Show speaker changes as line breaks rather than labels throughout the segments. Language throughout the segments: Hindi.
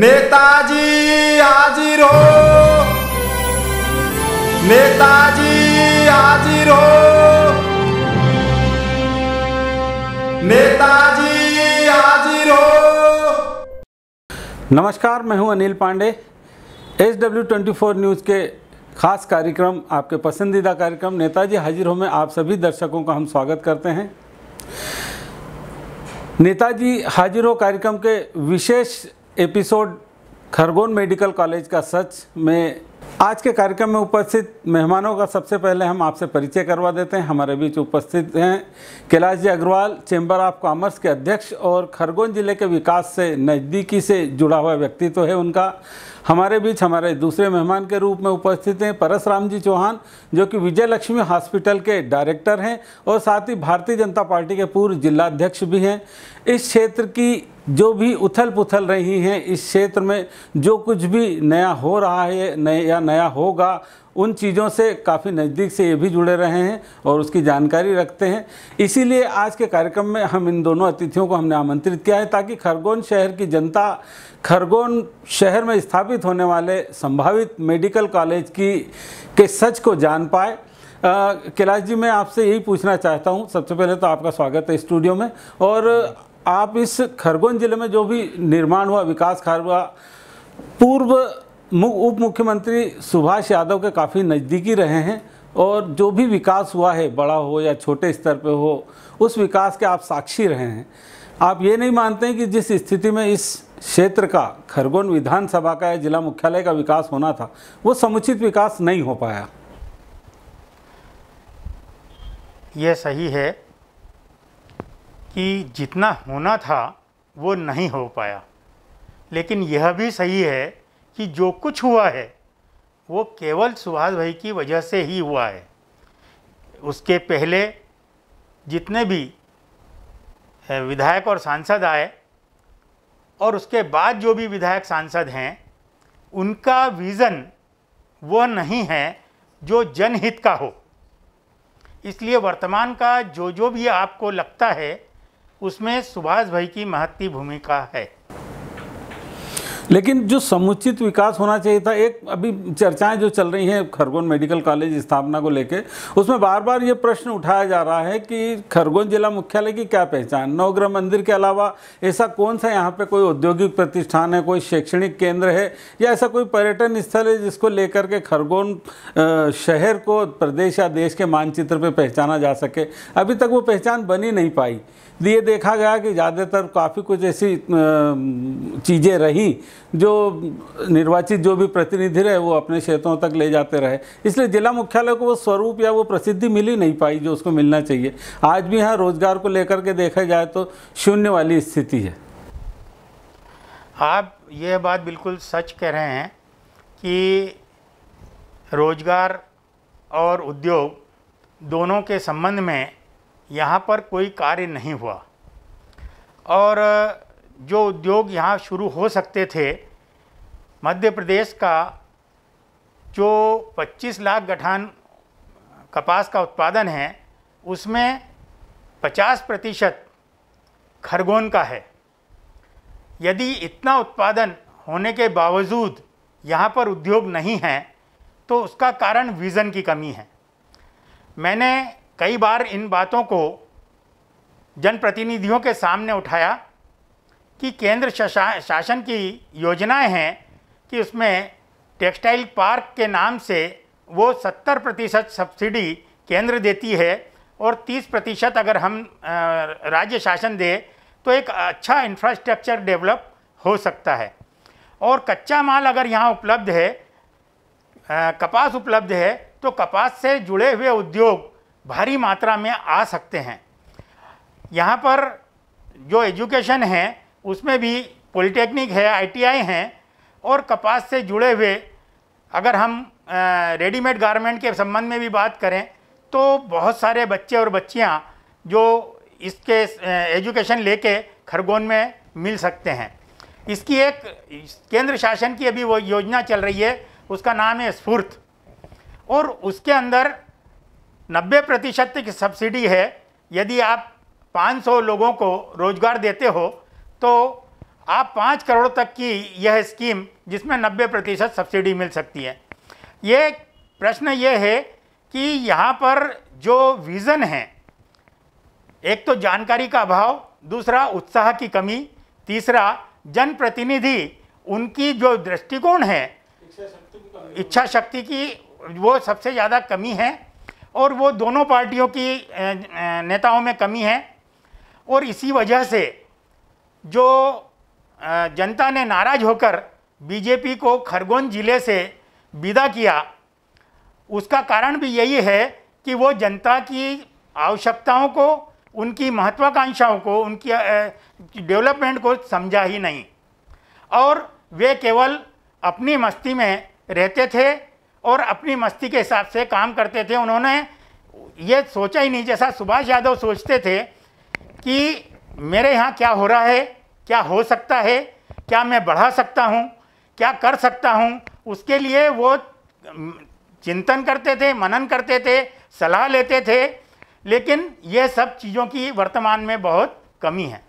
नेताजी हाजिर हो नेताजी हाजिर हो
नेताजी
हाजिर हो
नमस्कार मैं हूं Anil Pandey S W twenty four news के खास कार्यक्रम आपके पसंदीदा कार्यक्रम नेताजी हाजिर हो में आप सभी दर्शकों का हम स्वागत करते हैं नेताजी हाजिर हो कार्यक्रम के विशेष एपिसोड खरगोन मेडिकल कॉलेज का सच में आज के कार्यक्रम में उपस्थित मेहमानों का सबसे पहले हम आपसे परिचय करवा देते हैं हमारे बीच उपस्थित हैं Kailash ji Agrawal chamber of commerce के अध्यक्ष और खरगोन जिले के विकास से नज़दीकी से जुड़ा हुआ व्यक्तित्व है उनका हमारे बीच हमारे दूसरे मेहमान के रूप में उपस्थित हैं परसराम जी चौहान जो कि विजय लक्ष्मी हॉस्पिटल के डायरेक्टर हैं और साथ ही भारतीय जनता पार्टी के पूर्व जिलाध्यक्ष भी हैं इस क्षेत्र की जो भी उथल पुथल रही हैं इस क्षेत्र में जो कुछ भी नया हो रहा है नया नया होगा उन चीज़ों से काफ़ी नज़दीक से ये भी जुड़े रहे हैं और उसकी जानकारी रखते हैं इसीलिए आज के कार्यक्रम में हम इन दोनों अतिथियों को हमने आमंत्रित किया है ताकि खरगोन शहर की जनता खरगोन शहर में स्थापित होने वाले संभावित मेडिकल कॉलेज की के सच को जान पाए कैलाश जी मैं आपसे यही पूछना चाहता हूँ सबसे पहले तो आपका स्वागत है स्टूडियो में और आप इस खरगोन ज़िले में जो भी निर्माण हुआ विकास कार्य हुआ पूर्व उप मुख्यमंत्री सुभाष यादव के काफ़ी नज़दीकी रहे हैं और जो भी विकास हुआ है बड़ा हो या छोटे स्तर पे हो उस विकास के आप साक्षी रहे हैं आप ये नहीं मानते हैं कि जिस स्थिति में इस क्षेत्र का खरगोन विधानसभा का या जिला मुख्यालय का विकास होना था वो समुचित विकास नहीं हो पाया
यह सही है कि जितना होना था वो नहीं हो पाया लेकिन यह भी सही है कि जो कुछ हुआ है वो केवल सुभाष भाई की वजह से ही हुआ है उसके पहले जितने भी विधायक और सांसद आए और उसके बाद जो भी विधायक सांसद हैं उनका विज़न वो नहीं है जो जनहित का हो इसलिए वर्तमान का जो जो भी आपको लगता है उसमें सुभाष भाई की महत्ती भूमिका है
लेकिन जो समुचित विकास होना चाहिए था एक अभी चर्चाएं जो चल रही हैं खरगोन मेडिकल कॉलेज स्थापना को लेकर उसमें बार बार ये प्रश्न उठाया जा रहा है कि खरगोन जिला मुख्यालय की क्या पहचान नवग्रह मंदिर के अलावा ऐसा कौन सा यहाँ पे कोई औद्योगिक प्रतिष्ठान है कोई शैक्षणिक केंद्र है या ऐसा कोई पर्यटन स्थल है जिसको लेकर के खरगोन शहर को प्रदेश या देश के मानचित्र पर पहचाना जा सके अभी तक वो पहचान बनी नहीं पाई ये देखा गया कि ज़्यादातर काफ़ी कुछ ऐसी चीज़ें रहीं जो निर्वाचित जो भी प्रतिनिधि रहे वो अपने क्षेत्रों तक ले जाते रहे इसलिए जिला मुख्यालय को वो स्वरूप या वो प्रसिद्धि मिल ही नहीं पाई जो उसको मिलना चाहिए आज भी यहाँ रोजगार को लेकर के देखा जाए तो शून्य वाली स्थिति है
आप यह बात बिल्कुल सच कह रहे हैं कि रोजगार और उद्योग दोनों के संबंध में यहाँ पर कोई कार्य नहीं हुआ और जो उद्योग यहाँ शुरू हो सकते थे मध्य प्रदेश का जो 25 लाख गठान कपास का उत्पादन है उसमें 50 प्रतिशत खरगोन का है यदि इतना उत्पादन होने के बावजूद यहाँ पर उद्योग नहीं है तो उसका कारण विज़न की कमी है मैंने कई बार इन बातों को जनप्रतिनिधियों के सामने उठाया कि केंद्र शासन की योजनाएं हैं कि उसमें टेक्सटाइल पार्क के नाम से वो 70 प्रतिशत सब्सिडी केंद्र देती है और 30 प्रतिशत अगर हम राज्य शासन दे तो एक अच्छा इंफ्रास्ट्रक्चर डेवलप हो सकता है और कच्चा माल अगर यहाँ उपलब्ध है कपास उपलब्ध है तो कपास से जुड़े हुए उद्योग भारी मात्रा में आ सकते हैं यहाँ पर जो एजुकेशन है उसमें भी पॉलिटेक्निक है आईटीआई हैं और कपास से जुड़े हुए अगर हम रेडीमेड गारमेंट के संबंध में भी बात करें तो बहुत सारे बच्चे और बच्चियां जो इसके एजुकेशन लेके खरगोन में मिल सकते हैं इसकी एक केंद्र शासन की अभी वो योजना चल रही है उसका नाम है स्फूर्त और उसके अंदर 90 प्रतिशत की सब्सिडी है यदि आप 500 लोगों को रोज़गार देते हो तो आप पाँच करोड़ तक की यह स्कीम जिसमें नब्बे प्रतिशत सब्सिडी मिल सकती है ये प्रश्न ये है कि यहाँ पर जो विज़न है एक तो जानकारी का अभाव दूसरा उत्साह की कमी तीसरा जनप्रतिनिधि उनकी जो दृष्टिकोण है इच्छा शक्ति की वो सबसे ज़्यादा कमी है और वो दोनों पार्टियों की नेताओं में कमी है और इसी वजह से जो जनता ने नाराज होकर बीजेपी को खरगोन जिले से विदा किया उसका कारण भी यही है कि वो जनता की आवश्यकताओं को उनकी महत्वाकांक्षाओं को उनकी डेवलपमेंट को समझा ही नहीं और वे केवल अपनी मस्ती में रहते थे और अपनी मस्ती के हिसाब से काम करते थे उन्होंने ये सोचा ही नहीं जैसा सुभाष यादव सोचते थे कि मेरे यहाँ क्या हो रहा है क्या हो सकता है क्या मैं बढ़ा सकता हूँ क्या कर सकता हूँ उसके लिए वो चिंतन करते थे मनन करते थे सलाह लेते थे लेकिन ये सब चीज़ों की वर्तमान में बहुत कमी है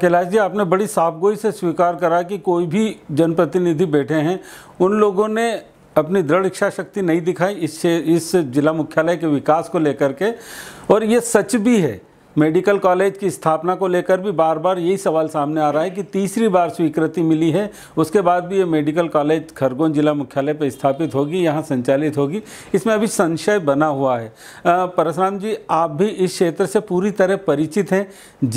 कैलाश जी आपने बड़ी साफगोई से स्वीकार करा कि कोई भी जनप्रतिनिधि बैठे हैं उन लोगों ने अपनी दृढ़ इच्छा शक्ति नहीं दिखाई इससे इस जिला मुख्यालय के विकास को लेकर के और ये सच भी है मेडिकल कॉलेज की स्थापना को लेकर भी बार बार यही सवाल सामने आ रहा है कि तीसरी बार स्वीकृति मिली है उसके बाद भी ये मेडिकल कॉलेज खरगोन जिला मुख्यालय पर स्थापित होगी यहाँ संचालित होगी इसमें अभी संशय बना हुआ है परशुराम जी आप भी इस क्षेत्र से पूरी तरह परिचित हैं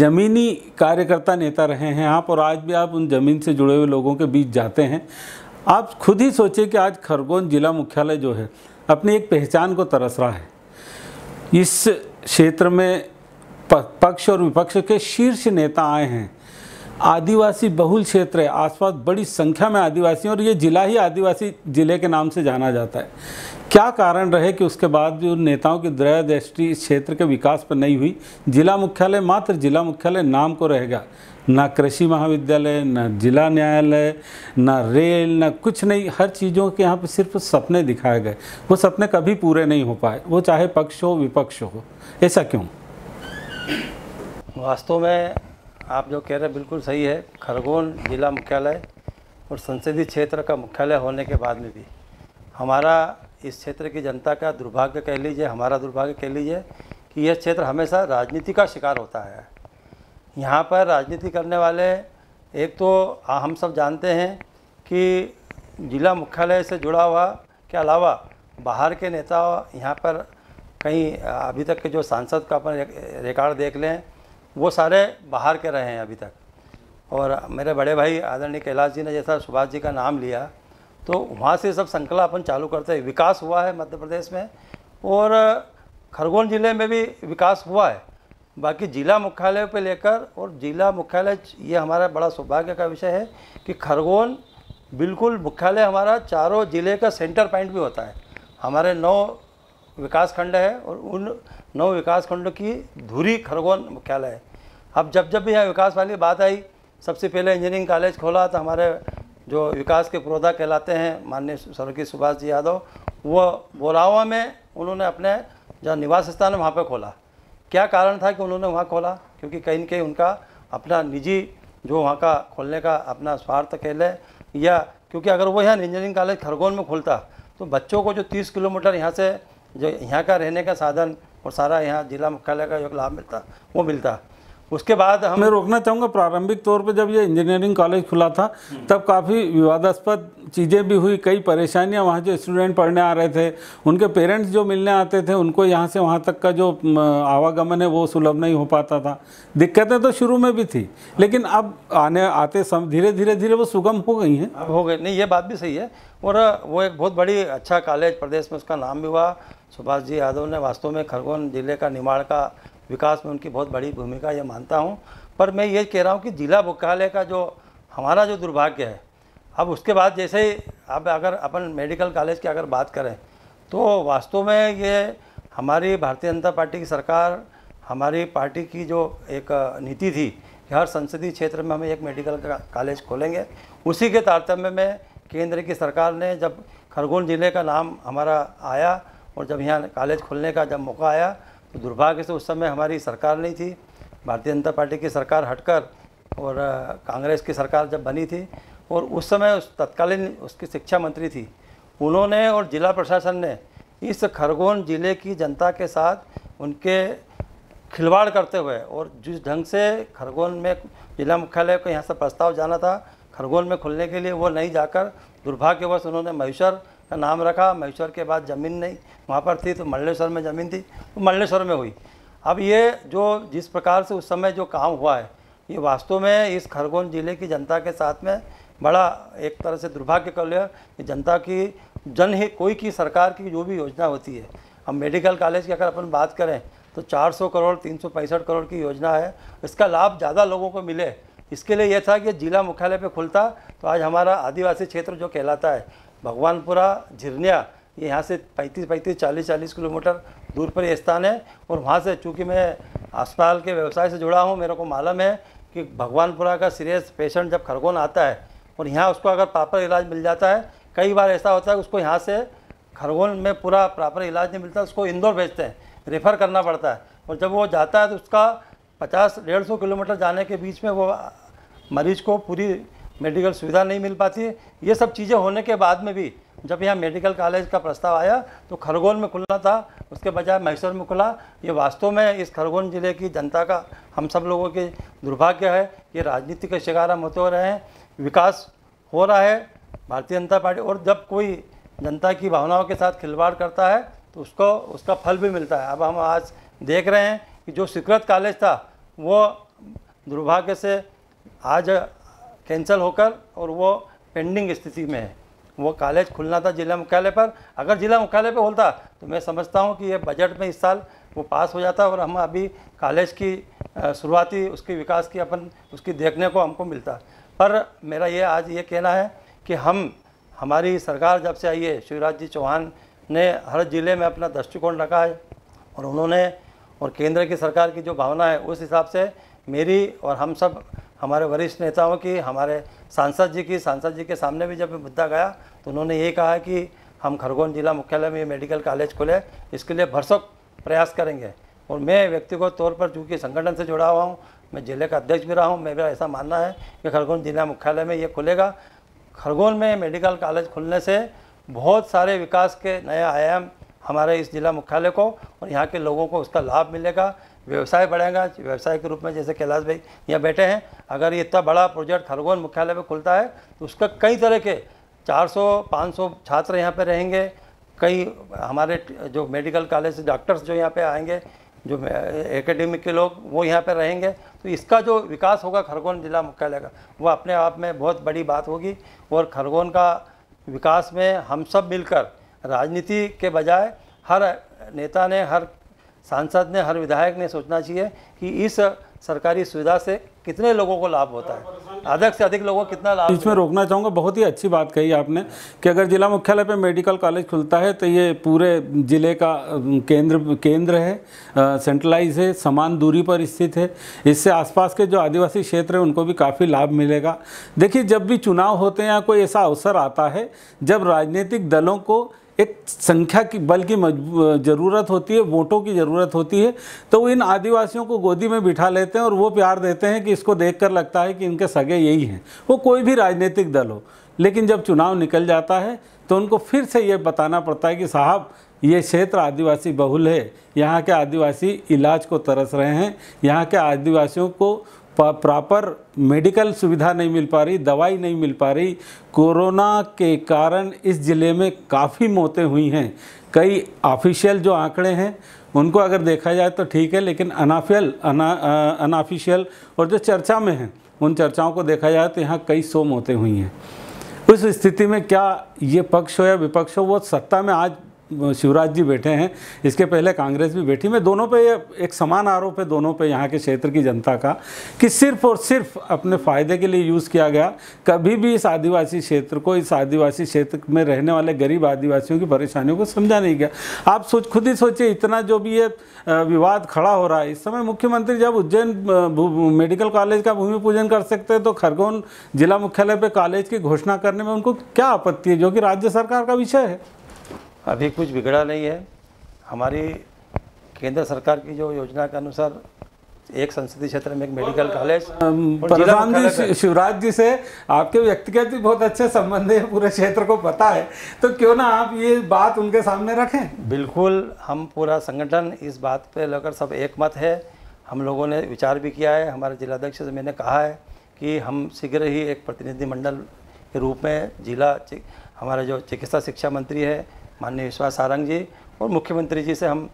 जमीनी कार्यकर्ता नेता रहे हैं आप और आज भी आप उन ज़मीन से जुड़े हुए लोगों के बीच जाते हैं आप खुद ही सोचें कि आज खरगोन जिला मुख्यालय जो है अपनी एक पहचान को तरस रहा है इस क्षेत्र में पक्ष और विपक्ष के शीर्ष नेता आए हैं आदिवासी बहुल क्षेत्र है आसपास बड़ी संख्या में आदिवासी और ये जिला ही आदिवासी जिले के नाम से जाना जाता है क्या कारण रहे कि उसके बाद जो नेताओं की दृढ़ दृष्टि इस क्षेत्र के विकास पर नहीं हुई जिला मुख्यालय मात्र जिला मुख्यालय नाम को रहेगा ना कृषि महाविद्यालय ना जिला न्यायालय ना रेल ना कुछ नहीं हर चीज़ों के यहाँ पर सिर्फ सपने दिखाए गए वो सपने कभी पूरे नहीं हो पाए वो चाहे पक्ष हो विपक्ष हो ऐसा क्यों
वास्तव में आप जो कह रहे हैं बिल्कुल सही है खरगोन जिला मुख्यालय और संसदीय क्षेत्र का मुख्यालय होने के बाद में भी हमारा इस क्षेत्र की जनता का दुर्भाग्य कह लीजिए हमारा दुर्भाग्य कह लीजिए कि यह क्षेत्र हमेशा राजनीति का शिकार होता है यहाँ पर राजनीति करने वाले एक तो हम सब जानते हैं कि जिला मुख्यालय से जुड़ा हुआ के अलावा बाहर के नेता यहाँ पर कहीं अभी तक के जो सांसद का अपन रिकॉर्ड देख लें वो सारे बाहर के रहे हैं अभी तक और मेरे बड़े भाई आदरणीय कैलाश जी ने जैसा सुभाष जी का नाम लिया तो वहाँ से सब संकला अपन चालू करते हैं विकास हुआ है मध्य प्रदेश में और खरगोन ज़िले में भी विकास हुआ है बाकी जिला मुख्यालय पर लेकर और जिला मुख्यालय ये हमारा बड़ा सौभाग्य का विषय है कि खरगोन बिल्कुल मुख्यालय हमारा चारों ज़िले का सेंटर पॉइंट भी होता है हमारे नौ विकास खंड है और उन नौ विकास खंडों की धुरी खरगोन मुख्यालय है अब जब जब भी यहाँ विकास वाली बात आई सबसे पहले इंजीनियरिंग कॉलेज खोला तो हमारे जो विकास के पुरोधा कहलाते हैं माननीय स्वर्गीय सुभाष जी यादव वो बोलावा में उन्होंने अपने जहाँ निवास स्थान वहाँ पर खोला क्या कारण था कि उन्होंने वहाँ खोला क्योंकि कहीं ना कहीं उनका अपना निजी जो वहाँ का खोलने का अपना स्वार्थ कह लें या क्योंकि अगर वो यहाँ इंजीनियरिंग कॉलेज खरगोन में खोलता तो बच्चों को जो 30 किलोमीटर यहाँ से जो यहाँ का रहने का साधन और सारा यहाँ जिला मुख्यालय का जो लाभ मिलता वो मिलता
उसके बाद हम मैं रोकना चाहूँगा प्रारंभिक तौर पे जब ये इंजीनियरिंग कॉलेज खुला था तब काफ़ी विवादास्पद चीज़ें भी हुई कई परेशानियाँ वहाँ जो स्टूडेंट पढ़ने आ रहे थे उनके पेरेंट्स जो मिलने आते थे उनको यहाँ से वहाँ तक का जो आवागमन है वो सुलभ नहीं हो पाता था दिक्कतें तो शुरू में भी थी लेकिन अब आने आते सम धीरे धीरे धीरे वो सुगम हो
गई हैं अब हो गई नहीं ये बात भी सही है और वो एक बहुत बड़ी अच्छा कॉलेज प्रदेश में उसका नाम भी हुआ सुभाष जी यादव ने वास्तव में खरगोन जिले का निमाड़ का विकास में उनकी बहुत बड़ी भूमिका ये मानता हूँ पर मैं ये कह रहा हूँ कि जिला मुख्यालय का जो हमारा जो दुर्भाग्य है अब उसके बाद जैसे ही अब अगर अपन मेडिकल कॉलेज की अगर बात करें तो वास्तव में ये हमारी भारतीय जनता पार्टी की सरकार हमारी पार्टी की जो एक नीति थी कि हर संसदीय क्षेत्र में हम एक मेडिकल कॉलेज खोलेंगे उसी के तारतम्य में केंद्र की सरकार ने जब खरगोन ज़िले का नाम हमारा आया और जब यहाँ कॉलेज खोलने का जब मौका आया तो दुर्भाग्य से उस समय हमारी सरकार नहीं थी भारतीय जनता पार्टी की सरकार हटकर और कांग्रेस की सरकार जब बनी थी और उस समय उस तत्कालीन उसकी शिक्षा मंत्री थी उन्होंने और जिला प्रशासन ने इस खरगोन ज़िले की जनता के साथ उनके खिलवाड़ करते हुए और जिस ढंग से खरगोन में जिला मुख्यालय को यहाँ से प्रस्ताव जाना था खरगोन में खुलने के लिए वो नहीं जाकर दुर्भाग्यवश उन्होंने महेश्वर का नाम रखा महेश्वर के बाद ज़मीन नहीं वहाँ पर थी तो मल्लेश्वर में ज़मीन थी तो मल्लेश्वर में हुई अब ये जो जिस प्रकार से उस समय जो काम हुआ है ये वास्तव में इस खरगोन ज़िले की जनता के साथ में बड़ा एक तरह से दुर्भाग्य कर लिया कि जनता की जन ही कोई की सरकार की जो भी योजना होती है अब मेडिकल कॉलेज की अगर अपन बात करें तो 400 करोड़ तीन करोड़ की योजना है इसका लाभ ज़्यादा लोगों को मिले इसके लिए यह था कि जिला मुख्यालय पे खुलता तो आज हमारा आदिवासी क्षेत्र जो कहलाता है भगवानपुरा झिरनिया ये यहाँ से पैंतीस पैंतीस चालीस चालीस किलोमीटर दूर पर यह स्थान है और वहाँ से चूँकि मैं अस्पताल के व्यवसाय से जुड़ा हूँ मेरे को मालूम है कि भगवानपुरा का सीरियस पेशेंट जब खरगोन आता है और यहाँ उसको अगर प्रॉपर इलाज मिल जाता है कई बार ऐसा होता है उसको यहाँ से खरगोन में पूरा प्रॉपर इलाज नहीं मिलता उसको इंदौर भेजते हैं रेफ़र करना पड़ता है और जब वो जाता है तो उसका पचास डेढ़ सौ किलोमीटर जाने के बीच में वो मरीज़ को पूरी मेडिकल सुविधा नहीं मिल पाती ये सब चीज़ें होने के बाद में भी जब यहाँ मेडिकल कॉलेज का प्रस्ताव आया तो खरगोन में खुलना था उसके बजाय मैसूर में खुला ये वास्तव में इस खरगोन ज़िले की जनता का हम सब लोगों के दुर्भाग्य है ये राजनीति के शिकार हम होते हो रहे हैं विकास हो रहा है भारतीय जनता पार्टी और जब कोई जनता की भावनाओं के साथ खिलवाड़ करता है तो उसको उसका फल भी मिलता है अब हम आज देख रहे हैं कि जो स्वीकृत कॉलेज था वो दुर्भाग्य से आज कैंसिल होकर और वो पेंडिंग स्थिति में है वो कॉलेज खुलना था जिला मुख्यालय पर अगर जिला मुख्यालय पर होता तो मैं समझता हूँ कि ये बजट में इस साल वो पास हो जाता और हम अभी कॉलेज की शुरुआती उसकी विकास की अपन उसकी देखने को हमको मिलता पर मेरा ये आज ये कहना है कि हम हमारी सरकार जब से आई है शिवराज जी चौहान ने हर ज़िले में अपना दृष्टिकोण रखा है और उन्होंने और केंद्र की सरकार की जो भावना है उस हिसाब से मेरी और हम सब हमारे वरिष्ठ नेताओं की हमारे सांसद जी की सांसद जी के सामने भी जब मुद्दा गया तो उन्होंने ये कहा कि हम खरगोन जिला मुख्यालय में ये मेडिकल कॉलेज खोले इसके लिए भरसक प्रयास करेंगे और मैं व्यक्तिगत तौर पर चूँकि संगठन से जुड़ा हुआ हूँ मैं जिले का अध्यक्ष भी रहा हूँ मेरा ऐसा मानना है कि खरगोन जिला मुख्यालय में ये खुलेगा खरगोन में मेडिकल कॉलेज खुलने से बहुत सारे विकास के नए आयाम हमारे इस जिला मुख्यालय को और यहाँ के लोगों को उसका लाभ मिलेगा व्यवसाय बढ़ेगा व्यवसाय के रूप में जैसे कैलाश भाई यहाँ बैठे हैं अगर ये इतना बड़ा प्रोजेक्ट खरगोन मुख्यालय में खुलता है तो उसका कई तरह के 400-500 छात्र यहाँ पर रहेंगे कई हमारे जो मेडिकल कॉलेज से डॉक्टर्स जो यहाँ पे आएंगे जो एकेडमिक के लोग वो यहाँ पर रहेंगे तो इसका जो विकास होगा खरगोन जिला मुख्यालय का वो अपने आप में बहुत बड़ी बात होगी और खरगोन का विकास में हम सब मिलकर राजनीति के बजाय हर नेता ने हर सांसद ने हर विधायक ने सोचना चाहिए कि इस सरकारी सुविधा से कितने लोगों को लाभ होता है अधिक से अधिक लोगों को कितना लाभ इसमें
रोकना चाहूँगा बहुत ही अच्छी बात कही आपने कि अगर जिला मुख्यालय पे मेडिकल कॉलेज खुलता है तो ये पूरे जिले का केंद्र केंद्र है सेंट्रलाइज है समान दूरी पर स्थित है इससे आसपास के जो आदिवासी क्षेत्र हैं उनको भी काफ़ी लाभ मिलेगा देखिए जब भी चुनाव होते हैं या कोई ऐसा अवसर आता है जब राजनीतिक दलों को एक संख्या की बल की ज़रूरत होती है वोटों की ज़रूरत होती है तो इन आदिवासियों को गोदी में बिठा लेते हैं और वो प्यार देते हैं कि इसको देखकर लगता है कि इनके सगे यही हैं वो कोई भी राजनीतिक दल हो लेकिन जब चुनाव निकल जाता है तो उनको फिर से ये बताना पड़ता है कि साहब ये क्षेत्र आदिवासी बहुल है यहाँ के आदिवासी इलाज को तरस रहे हैं यहाँ के आदिवासियों को प्रॉपर मेडिकल सुविधा नहीं मिल पा रही दवाई नहीं मिल पा रही कोरोना के कारण इस ज़िले में काफ़ी मौतें हुई हैं कई ऑफिशियल जो आंकड़े हैं उनको अगर देखा जाए तो ठीक है लेकिन अनाफियल अना और जो चर्चा में हैं उन चर्चाओं को देखा जाए तो यहाँ कई सौ मौतें हुई हैं उस स्थिति में क्या ये पक्ष हो या विपक्ष हो वो सत्ता में आज शिवराज जी बैठे हैं इसके पहले कांग्रेस भी बैठी मैं दोनों पे एक समान आरोप है दोनों पे यहाँ के क्षेत्र की जनता का कि सिर्फ और सिर्फ अपने फ़ायदे के लिए यूज़ किया गया कभी भी इस आदिवासी क्षेत्र को इस आदिवासी क्षेत्र में रहने वाले गरीब आदिवासियों की परेशानियों को समझा नहीं गया आप सोच खुद ही सोचिए इतना जो भी ये विवाद खड़ा हो रहा है इस समय मुख्यमंत्री जब उज्जैन मेडिकल कॉलेज का भूमि पूजन कर सकते हैं तो खरगोन जिला मुख्यालय पर कॉलेज की घोषणा करने में उनको क्या आपत्ति है जो कि राज्य सरकार का विषय है
अभी कुछ बिगड़ा नहीं है हमारी केंद्र सरकार की जो योजना के अनुसार एक संसदीय क्षेत्र में एक मेडिकल कॉलेज प्रधान जी
शिवराज जी से आपके व्यक्तिगत भी बहुत
अच्छे संबंध है पूरे क्षेत्र को पता है तो क्यों ना आप ये बात उनके सामने रखें बिल्कुल हम पूरा संगठन इस बात पे लेकर सब एक मत है हम लोगों ने विचार भी किया है हमारे जिलाध्यक्ष से मैंने कहा है कि हम शीघ्र ही एक प्रतिनिधिमंडल के रूप में जिला हमारे जो चिकित्सा शिक्षा मंत्री है माननीय विश्वास सारंग जी और मुख्यमंत्री जी से हम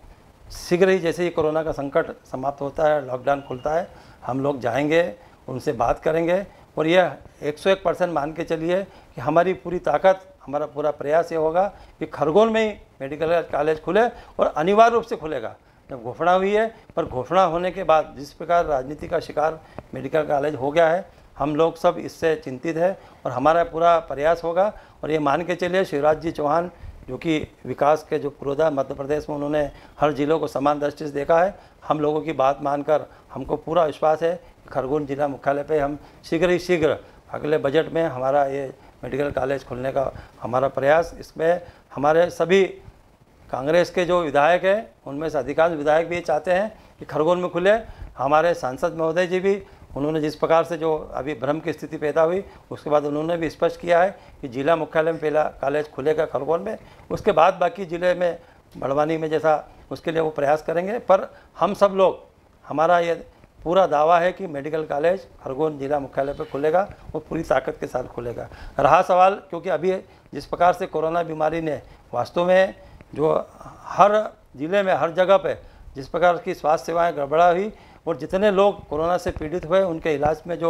शीघ्र ही जैसे ही कोरोना का संकट समाप्त होता है लॉकडाउन खुलता है हम लोग जाएंगे उनसे बात करेंगे और यह 101 परसेंट मान के चलिए कि हमारी पूरी ताकत हमारा पूरा प्रयास ये होगा कि खरगोन में ही मेडिकल कॉलेज खुले और अनिवार्य रूप से खुलेगा जब घोषणा हुई है पर घोषणा होने के बाद जिस प्रकार राजनीति का शिकार मेडिकल कॉलेज हो गया है हम लोग सब इससे चिंतित है और हमारा पूरा प्रयास होगा और ये मान के चलिए शिवराज जी चौहान जो कि विकास के जो पुरोधा मध्य प्रदेश में उन्होंने हर ज़िलों को समान दृष्टि से देखा है हम लोगों की बात मानकर हमको पूरा विश्वास है खरगोन जिला मुख्यालय पे हम शीघ्र ही शीघ्र अगले बजट में हमारा ये मेडिकल कॉलेज खोलने का हमारा प्रयास इसमें हमारे सभी कांग्रेस के जो विधायक हैं उनमें से अधिकांश विधायक भी ये चाहते हैं कि खरगोन में खुले हमारे सांसद महोदय जी भी उन्होंने जिस प्रकार से जो अभी भ्रम की स्थिति पैदा हुई उसके बाद उन्होंने भी स्पष्ट किया है कि जिला मुख्यालय में पहला कॉलेज खुलेगा खरगोन में उसके बाद बाकी ज़िले में बड़वानी में जैसा उसके लिए वो प्रयास करेंगे पर हम सब लोग हमारा ये पूरा दावा है कि मेडिकल कॉलेज खरगोन जिला मुख्यालय पर खुलेगा और पूरी ताकत के साथ खुलेगा रहा सवाल क्योंकि अभी जिस प्रकार से कोरोना बीमारी ने वास्तव में जो हर ज़िले में हर जगह पर जिस प्रकार की स्वास्थ्य सेवाएं गड़बड़ा हुई और जितने लोग कोरोना से पीड़ित हुए उनके इलाज में जो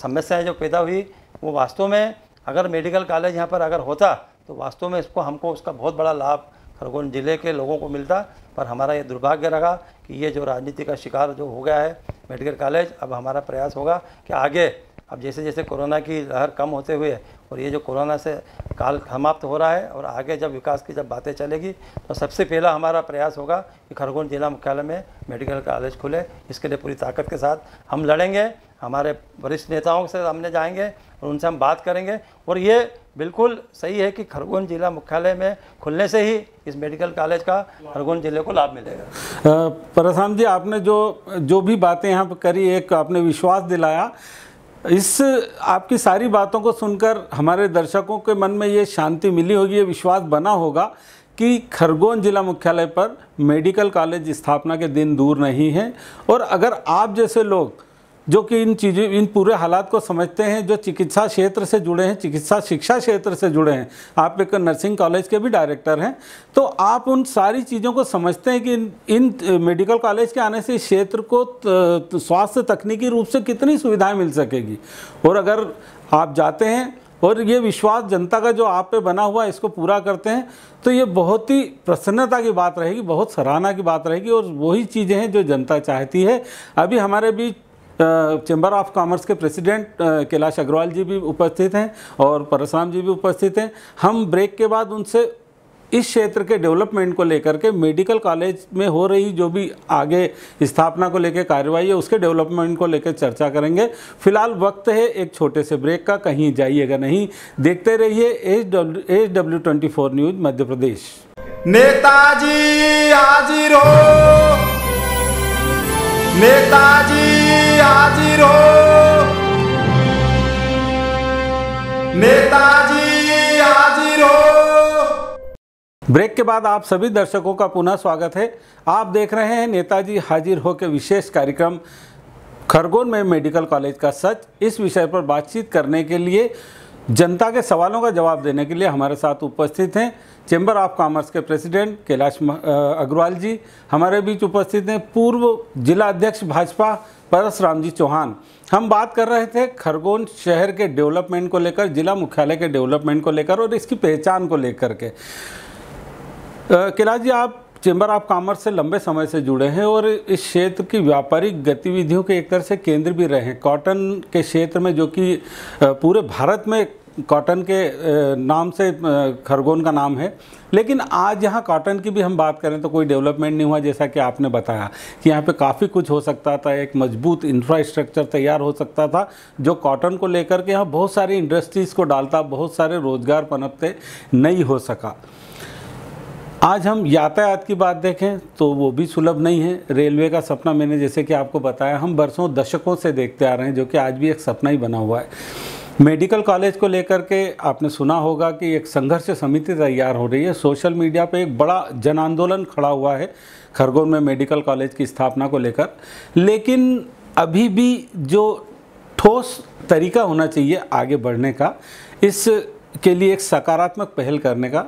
समस्याएं जो पैदा हुई वो वास्तव में अगर मेडिकल कॉलेज यहाँ पर अगर होता तो वास्तव में इसको हमको उसका बहुत बड़ा लाभ खरगोन ज़िले के लोगों को मिलता पर हमारा ये दुर्भाग्य रहा कि ये जो राजनीति का शिकार जो हो गया है मेडिकल कॉलेज अब हमारा प्रयास होगा कि आगे अब जैसे जैसे कोरोना की लहर कम होते हुए और ये जो कोरोना से काल समाप्त हो रहा है और आगे जब विकास की जब बातें चलेगी तो सबसे पहला हमारा प्रयास होगा कि खरगोन जिला मुख्यालय में मेडिकल कॉलेज खुले इसके लिए पूरी ताकत के साथ हम लड़ेंगे हमारे वरिष्ठ नेताओं से सामने जाएंगे और उनसे हम बात करेंगे और ये बिल्कुल सही है कि खरगोन जिला मुख्यालय में खुलने से ही इस मेडिकल कॉलेज का खरगोन जिले को लाभ मिलेगा
प्रशांत जी आपने जो जो भी बातें यहाँ पर करी एक आपने विश्वास दिलाया इस आपकी सारी बातों को सुनकर हमारे दर्शकों के मन में ये शांति मिली होगी ये विश्वास बना होगा कि खरगोन जिला मुख्यालय पर मेडिकल कॉलेज स्थापना के दिन दूर नहीं हैं और अगर आप जैसे लोग जो कि इन चीज़ें इन पूरे हालात को समझते हैं जो चिकित्सा क्षेत्र से जुड़े हैं चिकित्सा शिक्षा क्षेत्र से जुड़े हैं आप एक नर्सिंग कॉलेज के भी डायरेक्टर हैं तो आप उन सारी चीज़ों को समझते हैं कि इन, इन मेडिकल कॉलेज के आने से इस क्षेत्र को तो स्वास्थ्य तकनीकी रूप से कितनी सुविधाएँ मिल सकेगी और अगर आप जाते हैं और ये विश्वास जनता का जो आप पे बना हुआ है इसको पूरा करते हैं तो ये बहुत ही प्रसन्नता की बात रहेगी बहुत सराहना की बात रहेगी और वही चीज़ें हैं जो जनता चाहती है अभी हमारे बीच चैम्बर ऑफ कॉमर्स के प्रेसिडेंट कैलाश अग्रवाल जी भी उपस्थित हैं और परशुराम जी भी उपस्थित हैं हम ब्रेक के बाद उनसे इस क्षेत्र के डेवलपमेंट को लेकर के मेडिकल कॉलेज में हो रही जो भी आगे स्थापना को लेकर कार्रवाई है उसके डेवलपमेंट को लेकर चर्चा करेंगे फिलहाल वक्त है एक छोटे से ब्रेक का कहीं जाइएगा नहीं देखते रहिए H W H W twenty four news Madhya Pradesh
नेताजी हाजिर हो नेताजी हाजिर हो नेताजी हाजिर हो
ब्रेक के बाद आप सभी दर्शकों का पुनः स्वागत है आप देख रहे हैं नेताजी हाजिर हो के विशेष कार्यक्रम खरगोन में मेडिकल कॉलेज का सच इस विषय पर बातचीत करने के लिए जनता के सवालों का जवाब देने के लिए हमारे साथ उपस्थित हैं चैम्बर ऑफ कॉमर्स के प्रेसिडेंट कैलाश अग्रवाल जी हमारे बीच उपस्थित हैं पूर्व जिला अध्यक्ष भाजपा परस राम जी चौहान हम बात कर रहे थे खरगोन शहर के डेवलपमेंट को लेकर जिला मुख्यालय के डेवलपमेंट को लेकर और इसकी पहचान को लेकर के कैलाश जी आप चैम्बर ऑफ कॉमर्स से लंबे समय से जुड़े हैं और इस क्षेत्र की व्यापारिक गतिविधियों के एक तरह से केंद्र भी रहे हैं कॉटन के क्षेत्र में जो कि पूरे भारत में कॉटन के नाम से खरगोन का नाम है लेकिन आज यहाँ कॉटन की भी हम बात करें तो कोई डेवलपमेंट नहीं हुआ जैसा कि आपने बताया कि यहाँ पे काफ़ी कुछ हो सकता था एक मजबूत इंफ्रास्ट्रक्चर तैयार हो सकता था जो कॉटन को लेकर के यहाँ बहुत सारी इंडस्ट्रीज़ को डालता बहुत सारे रोज़गार पनपते नहीं हो सका आज हम यातायात की बात देखें तो वो भी सुलभ नहीं है रेलवे का सपना मैंने जैसे कि आपको बताया हम बरसों दशकों से देखते आ रहे हैं जो कि आज भी एक सपना ही बना हुआ है मेडिकल कॉलेज को लेकर के आपने सुना होगा कि एक संघर्ष समिति तैयार हो रही है सोशल मीडिया पे एक बड़ा जन आंदोलन खड़ा हुआ है खरगोन में मेडिकल कॉलेज की स्थापना को लेकर लेकिन अभी भी जो ठोस तरीका होना चाहिए आगे बढ़ने का इस के लिए एक सकारात्मक पहल करने का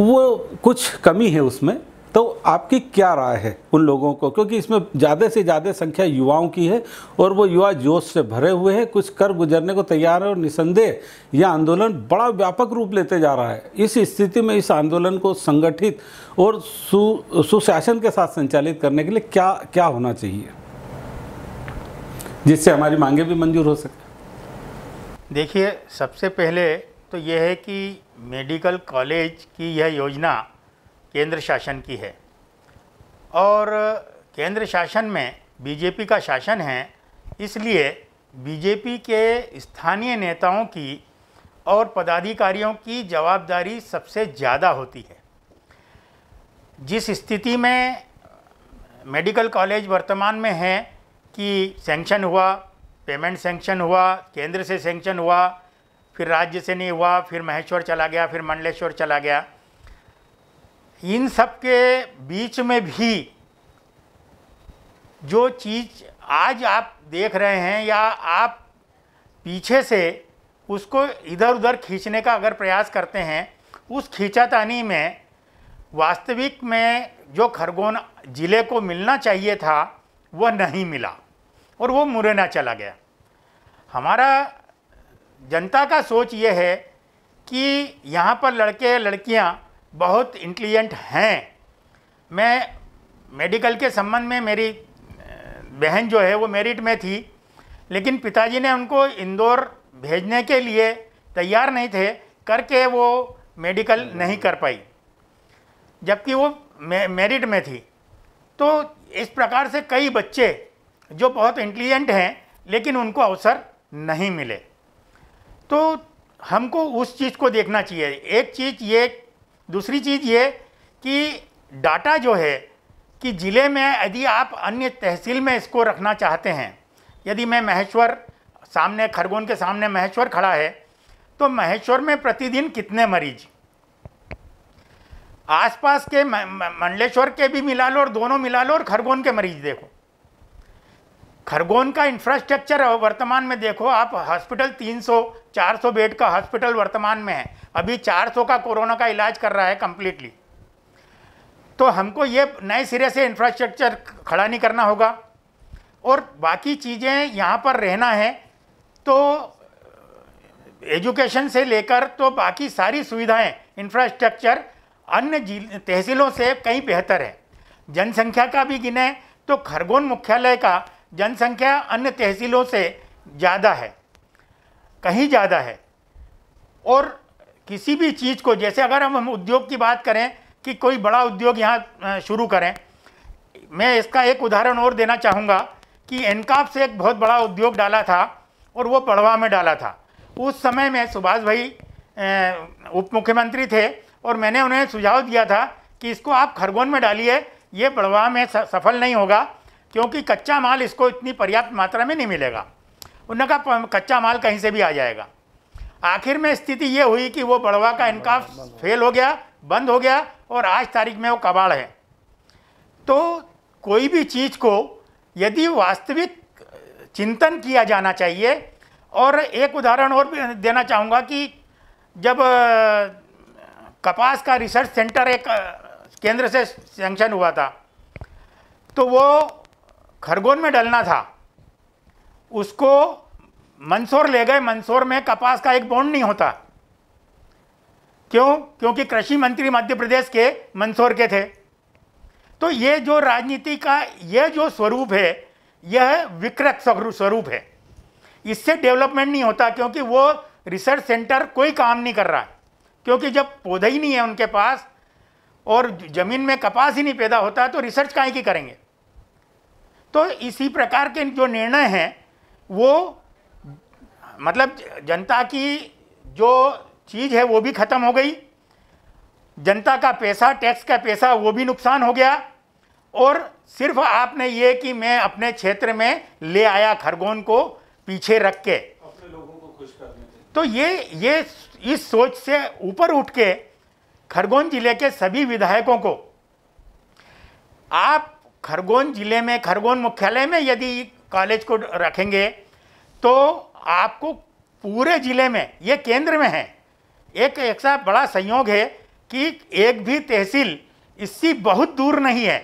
वो कुछ कमी है उसमें तो आपकी क्या राय है उन लोगों को क्योंकि इसमें ज़्यादा से ज़्यादा संख्या युवाओं की है और वो युवा जोश से भरे हुए हैं कुछ कर गुजरने को तैयार है और निसंदेह यह आंदोलन बड़ा व्यापक रूप लेते जा रहा है इस स्थिति में इस आंदोलन को संगठित और सु, सुशासन के साथ संचालित करने के लिए क्या क्या होना चाहिए जिससे हमारी मांगे भी मंजूर हो सके
देखिए सबसे पहले तो यह है कि मेडिकल कॉलेज की यह योजना केंद्र शासन की है और केंद्र शासन में बीजेपी का शासन है इसलिए बीजेपी के स्थानीय नेताओं की और पदाधिकारियों की जवाबदारी सबसे ज़्यादा होती है जिस स्थिति में मेडिकल कॉलेज वर्तमान में है कि सेंक्शन हुआ पेमेंट सेंक्शन हुआ केंद्र से सेंक्शन हुआ फिर राज्य से नहीं हुआ फिर महेश्वर चला गया फिर मंडलेश्वर चला गया इन सब के बीच में भी जो चीज़ आज आप देख रहे हैं या आप पीछे से उसको इधर उधर खींचने का अगर प्रयास करते हैं उस खींचातानी में वास्तविक में जो खरगोन ज़िले को मिलना चाहिए था वह नहीं मिला और वो मुरैना चला गया हमारा जनता का सोच ये है कि यहाँ पर लड़के लड़कियाँ बहुत इंटेलिजेंट हैं मैं मेडिकल के संबंध में मेरी बहन जो है वो मेरिट में थी लेकिन पिताजी ने उनको इंदौर भेजने के लिए तैयार नहीं थे करके वो मेडिकल हम्म। नहीं कर पाई जबकि वो मे, मेरिट में थी तो इस प्रकार से कई बच्चे जो बहुत इंटेलिजेंट हैं लेकिन उनको अवसर नहीं मिले तो हमको उस चीज़ को देखना चाहिए एक चीज़ ये दूसरी चीज़ ये कि डाटा जो है कि ज़िले में यदि आप अन्य तहसील में इसको रखना चाहते हैं यदि मैं महेश्वर सामने खरगोन के सामने महेश्वर खड़ा है तो महेश्वर में प्रतिदिन कितने मरीज आसपास के मंडलेश्वर के भी मिला लो और दोनों मिला लो और खरगोन के मरीज देखो खरगोन का इंफ्रास्ट्रक्चर वर्तमान में देखो आप हॉस्पिटल 300 400 बेड का हॉस्पिटल वर्तमान में है अभी 400 का कोरोना का इलाज कर रहा है कम्प्लीटली तो हमको ये नए सिरे से इंफ्रास्ट्रक्चर खड़ा नहीं करना होगा और बाकी चीज़ें यहाँ पर रहना है तो एजुकेशन से लेकर तो बाकी सारी सुविधाएं इंफ्रास्ट्रक्चर अन्य तहसीलों से कहीं बेहतर है जनसंख्या का भी गिने तो खरगोन मुख्यालय का जनसंख्या अन्य तहसीलों से ज़्यादा है कहीं ज़्यादा है और किसी भी चीज़ को जैसे अगर हम हम उद्योग की बात करें कि कोई बड़ा उद्योग यहाँ शुरू करें मैं इसका एक उदाहरण और देना चाहूँगा कि एनकाप से एक बहुत बड़ा उद्योग डाला था और वो पड़वा में डाला था उस समय में सुभाष भाई उप मुख्यमंत्री थे और मैंने उन्हें सुझाव दिया था कि इसको आप खरगोन में डालिए ये पड़वा में सफल नहीं होगा क्योंकि कच्चा माल इसको इतनी पर्याप्त मात्रा में नहीं मिलेगा उन्होंने कहा कच्चा माल कहीं से भी आ जाएगा आखिर में स्थिति ये हुई कि वो बड़वा का इनका फेल हो गया बंद हो गया और आज तारीख में वो कबाड़ है तो कोई भी चीज़ को यदि वास्तविक चिंतन किया जाना चाहिए और एक उदाहरण और भी देना चाहूँगा कि जब कपास का रिसर्च सेंटर एक केंद्र से सेंक्शन हुआ था तो वो खरगोन में डलना था उसको मंदसौर ले गए मंदसौर में कपास का एक बॉन्ड नहीं होता क्यों क्योंकि कृषि मंत्री मध्य प्रदेश के मंदसौर के थे तो ये जो राजनीति का यह जो स्वरूप है यह विकृत स्वरूप है इससे डेवलपमेंट नहीं होता क्योंकि वो रिसर्च सेंटर कोई काम नहीं कर रहा है क्योंकि जब पौधा ही नहीं है उनके पास और ज़मीन में कपास ही नहीं पैदा होता तो रिसर्च काहे की करेंगे तो इसी प्रकार के जो निर्णय हैं वो मतलब जनता की जो चीज़ है वो भी ख़त्म हो गई जनता का पैसा टैक्स का पैसा वो भी नुकसान हो गया और सिर्फ आपने ये कि मैं अपने क्षेत्र में ले आया खरगोन को पीछे रख के लोगों को तो ये ये इस सोच से ऊपर उठ के खरगोन जिले के सभी विधायकों को आप खरगोन ज़िले में खरगोन मुख्यालय में यदि कॉलेज को रखेंगे तो आपको पूरे ज़िले में ये केंद्र में है एक ऐसा बड़ा संयोग है कि एक भी तहसील इससे बहुत दूर नहीं है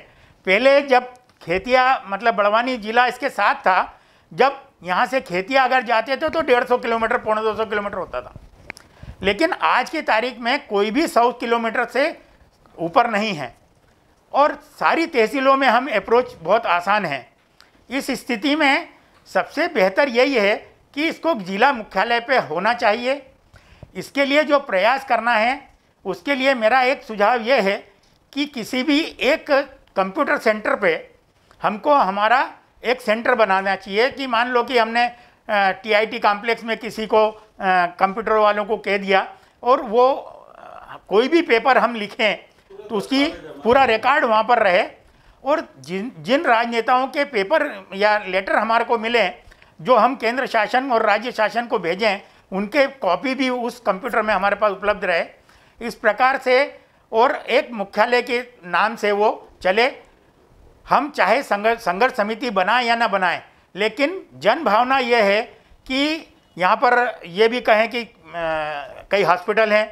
पहले जब खेतिया मतलब बड़वानी ज़िला इसके साथ था जब यहाँ से खेतिया अगर जाते थे तो डेढ़ सौ किलोमीटर पौने दो सौ किलोमीटर होता था लेकिन आज की तारीख में कोई भी सौ किलोमीटर से ऊपर नहीं है और सारी तहसीलों में हम अप्रोच बहुत आसान है इस स्थिति में सबसे बेहतर यही है कि इसको जिला मुख्यालय पे होना चाहिए इसके लिए जो प्रयास करना है उसके लिए मेरा एक सुझाव यह है कि किसी भी एक कंप्यूटर सेंटर पे हमको हमारा एक सेंटर बनाना चाहिए कि मान लो कि हमने टीआईटी कॉम्प्लेक्स में किसी को कंप्यूटर वालों को कह दिया और वो कोई भी पेपर हम लिखें तो उसकी पूरा रिकॉर्ड वहाँ पर रहे और जिन जिन राजनेताओं के पेपर या लेटर हमारे को मिले जो हम केंद्र शासन और राज्य शासन को भेजें उनके कॉपी भी उस कंप्यूटर में हमारे पास उपलब्ध रहे इस प्रकार से और एक मुख्यालय के नाम से वो चले हम चाहे संघर्ष संघर्ष समिति बनाएं या ना बनाएं लेकिन जन भावना ये है कि यहाँ पर ये भी कहें कि आ, कई हॉस्पिटल हैं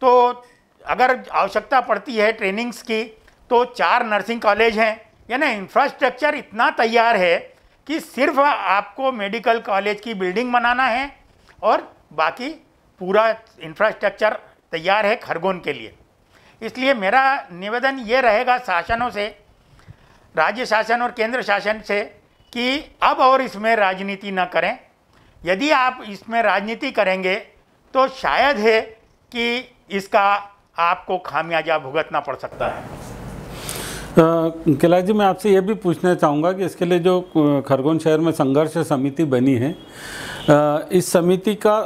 तो अगर आवश्यकता पड़ती है ट्रेनिंग्स की तो चार नर्सिंग कॉलेज हैं यानी इंफ्रास्ट्रक्चर इतना तैयार है कि सिर्फ आपको मेडिकल कॉलेज की बिल्डिंग बनाना है और बाकी पूरा इंफ्रास्ट्रक्चर तैयार है खरगोन के लिए इसलिए मेरा निवेदन ये रहेगा शासनों से राज्य शासन और केंद्र शासन से कि अब और इसमें राजनीति न करें यदि आप इसमें राजनीति करेंगे तो शायद है कि इसका आपको खामियाजा भुगतना पड़ सकता है
कैलाश जी मैं आपसे ये भी पूछना चाहूँगा कि इसके लिए जो खरगोन शहर में संघर्ष समिति बनी है इस समिति का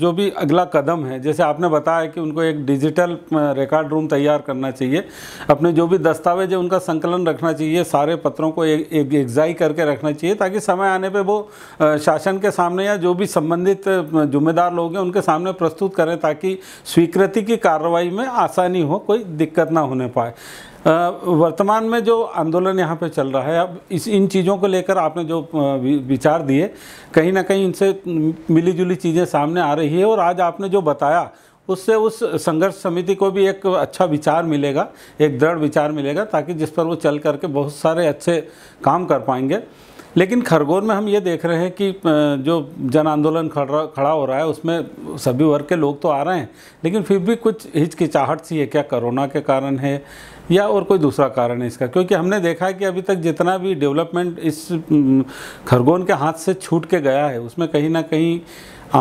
जो भी अगला कदम है जैसे आपने बताया कि उनको एक डिजिटल रिकॉर्ड रूम तैयार करना चाहिए अपने जो भी दस्तावेज है उनका संकलन रखना चाहिए सारे पत्रों को एक, एग्जाई करके रखना चाहिए ताकि समय आने पे वो शासन के सामने या जो भी संबंधित जिम्मेदार लोग हैं उनके सामने प्रस्तुत करें ताकि स्वीकृति की कार्रवाई में आसानी हो कोई दिक्कत ना होने पाए वर्तमान में जो आंदोलन यहाँ पे चल रहा है अब इस इन चीज़ों को लेकर आपने जो विचार दिए कहीं ना कहीं इनसे मिली जुली चीज़ें सामने आ रही है और आज आपने जो बताया उससे उस संघर्ष समिति को भी एक अच्छा विचार मिलेगा एक दृढ़ विचार मिलेगा ताकि जिस पर वो चल करके बहुत सारे अच्छे काम कर पाएंगे लेकिन खरगोन में हम ये देख रहे हैं कि जो जन आंदोलन खड़ा खड़ा हो रहा है उसमें सभी वर्ग के लोग तो आ रहे हैं लेकिन फिर भी कुछ हिचकिचाहट सी है क्या कोरोना के कारण है या और कोई दूसरा कारण है इसका क्योंकि हमने देखा है कि अभी तक जितना भी डेवलपमेंट इस खरगोन के हाथ से छूट के गया है उसमें कहीं ना कहीं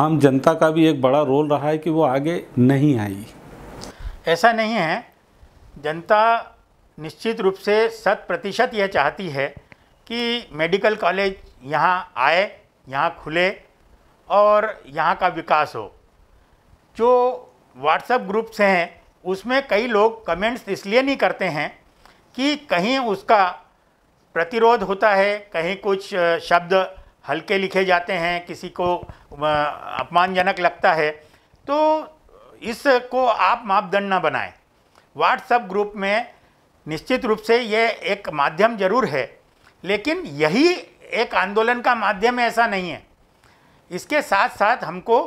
आम जनता का भी
एक बड़ा रोल रहा है कि
वो आगे नहीं आई
ऐसा नहीं है जनता निश्चित रूप से शत प्रतिशत यह चाहती है कि मेडिकल कॉलेज यहाँ आए यहाँ खुले और यहाँ का विकास हो जो व्हाट्सएप ग्रुप्स हैं उसमें कई लोग कमेंट्स इसलिए नहीं करते हैं कि कहीं उसका प्रतिरोध होता है कहीं कुछ शब्द हल्के लिखे जाते हैं किसी को अपमानजनक लगता है तो इसको आप मापदंड ना बनाएं व्हाट्सएप ग्रुप में निश्चित रूप से ये एक माध्यम जरूर है लेकिन यही एक आंदोलन का माध्यम ऐसा नहीं है इसके साथ साथ हमको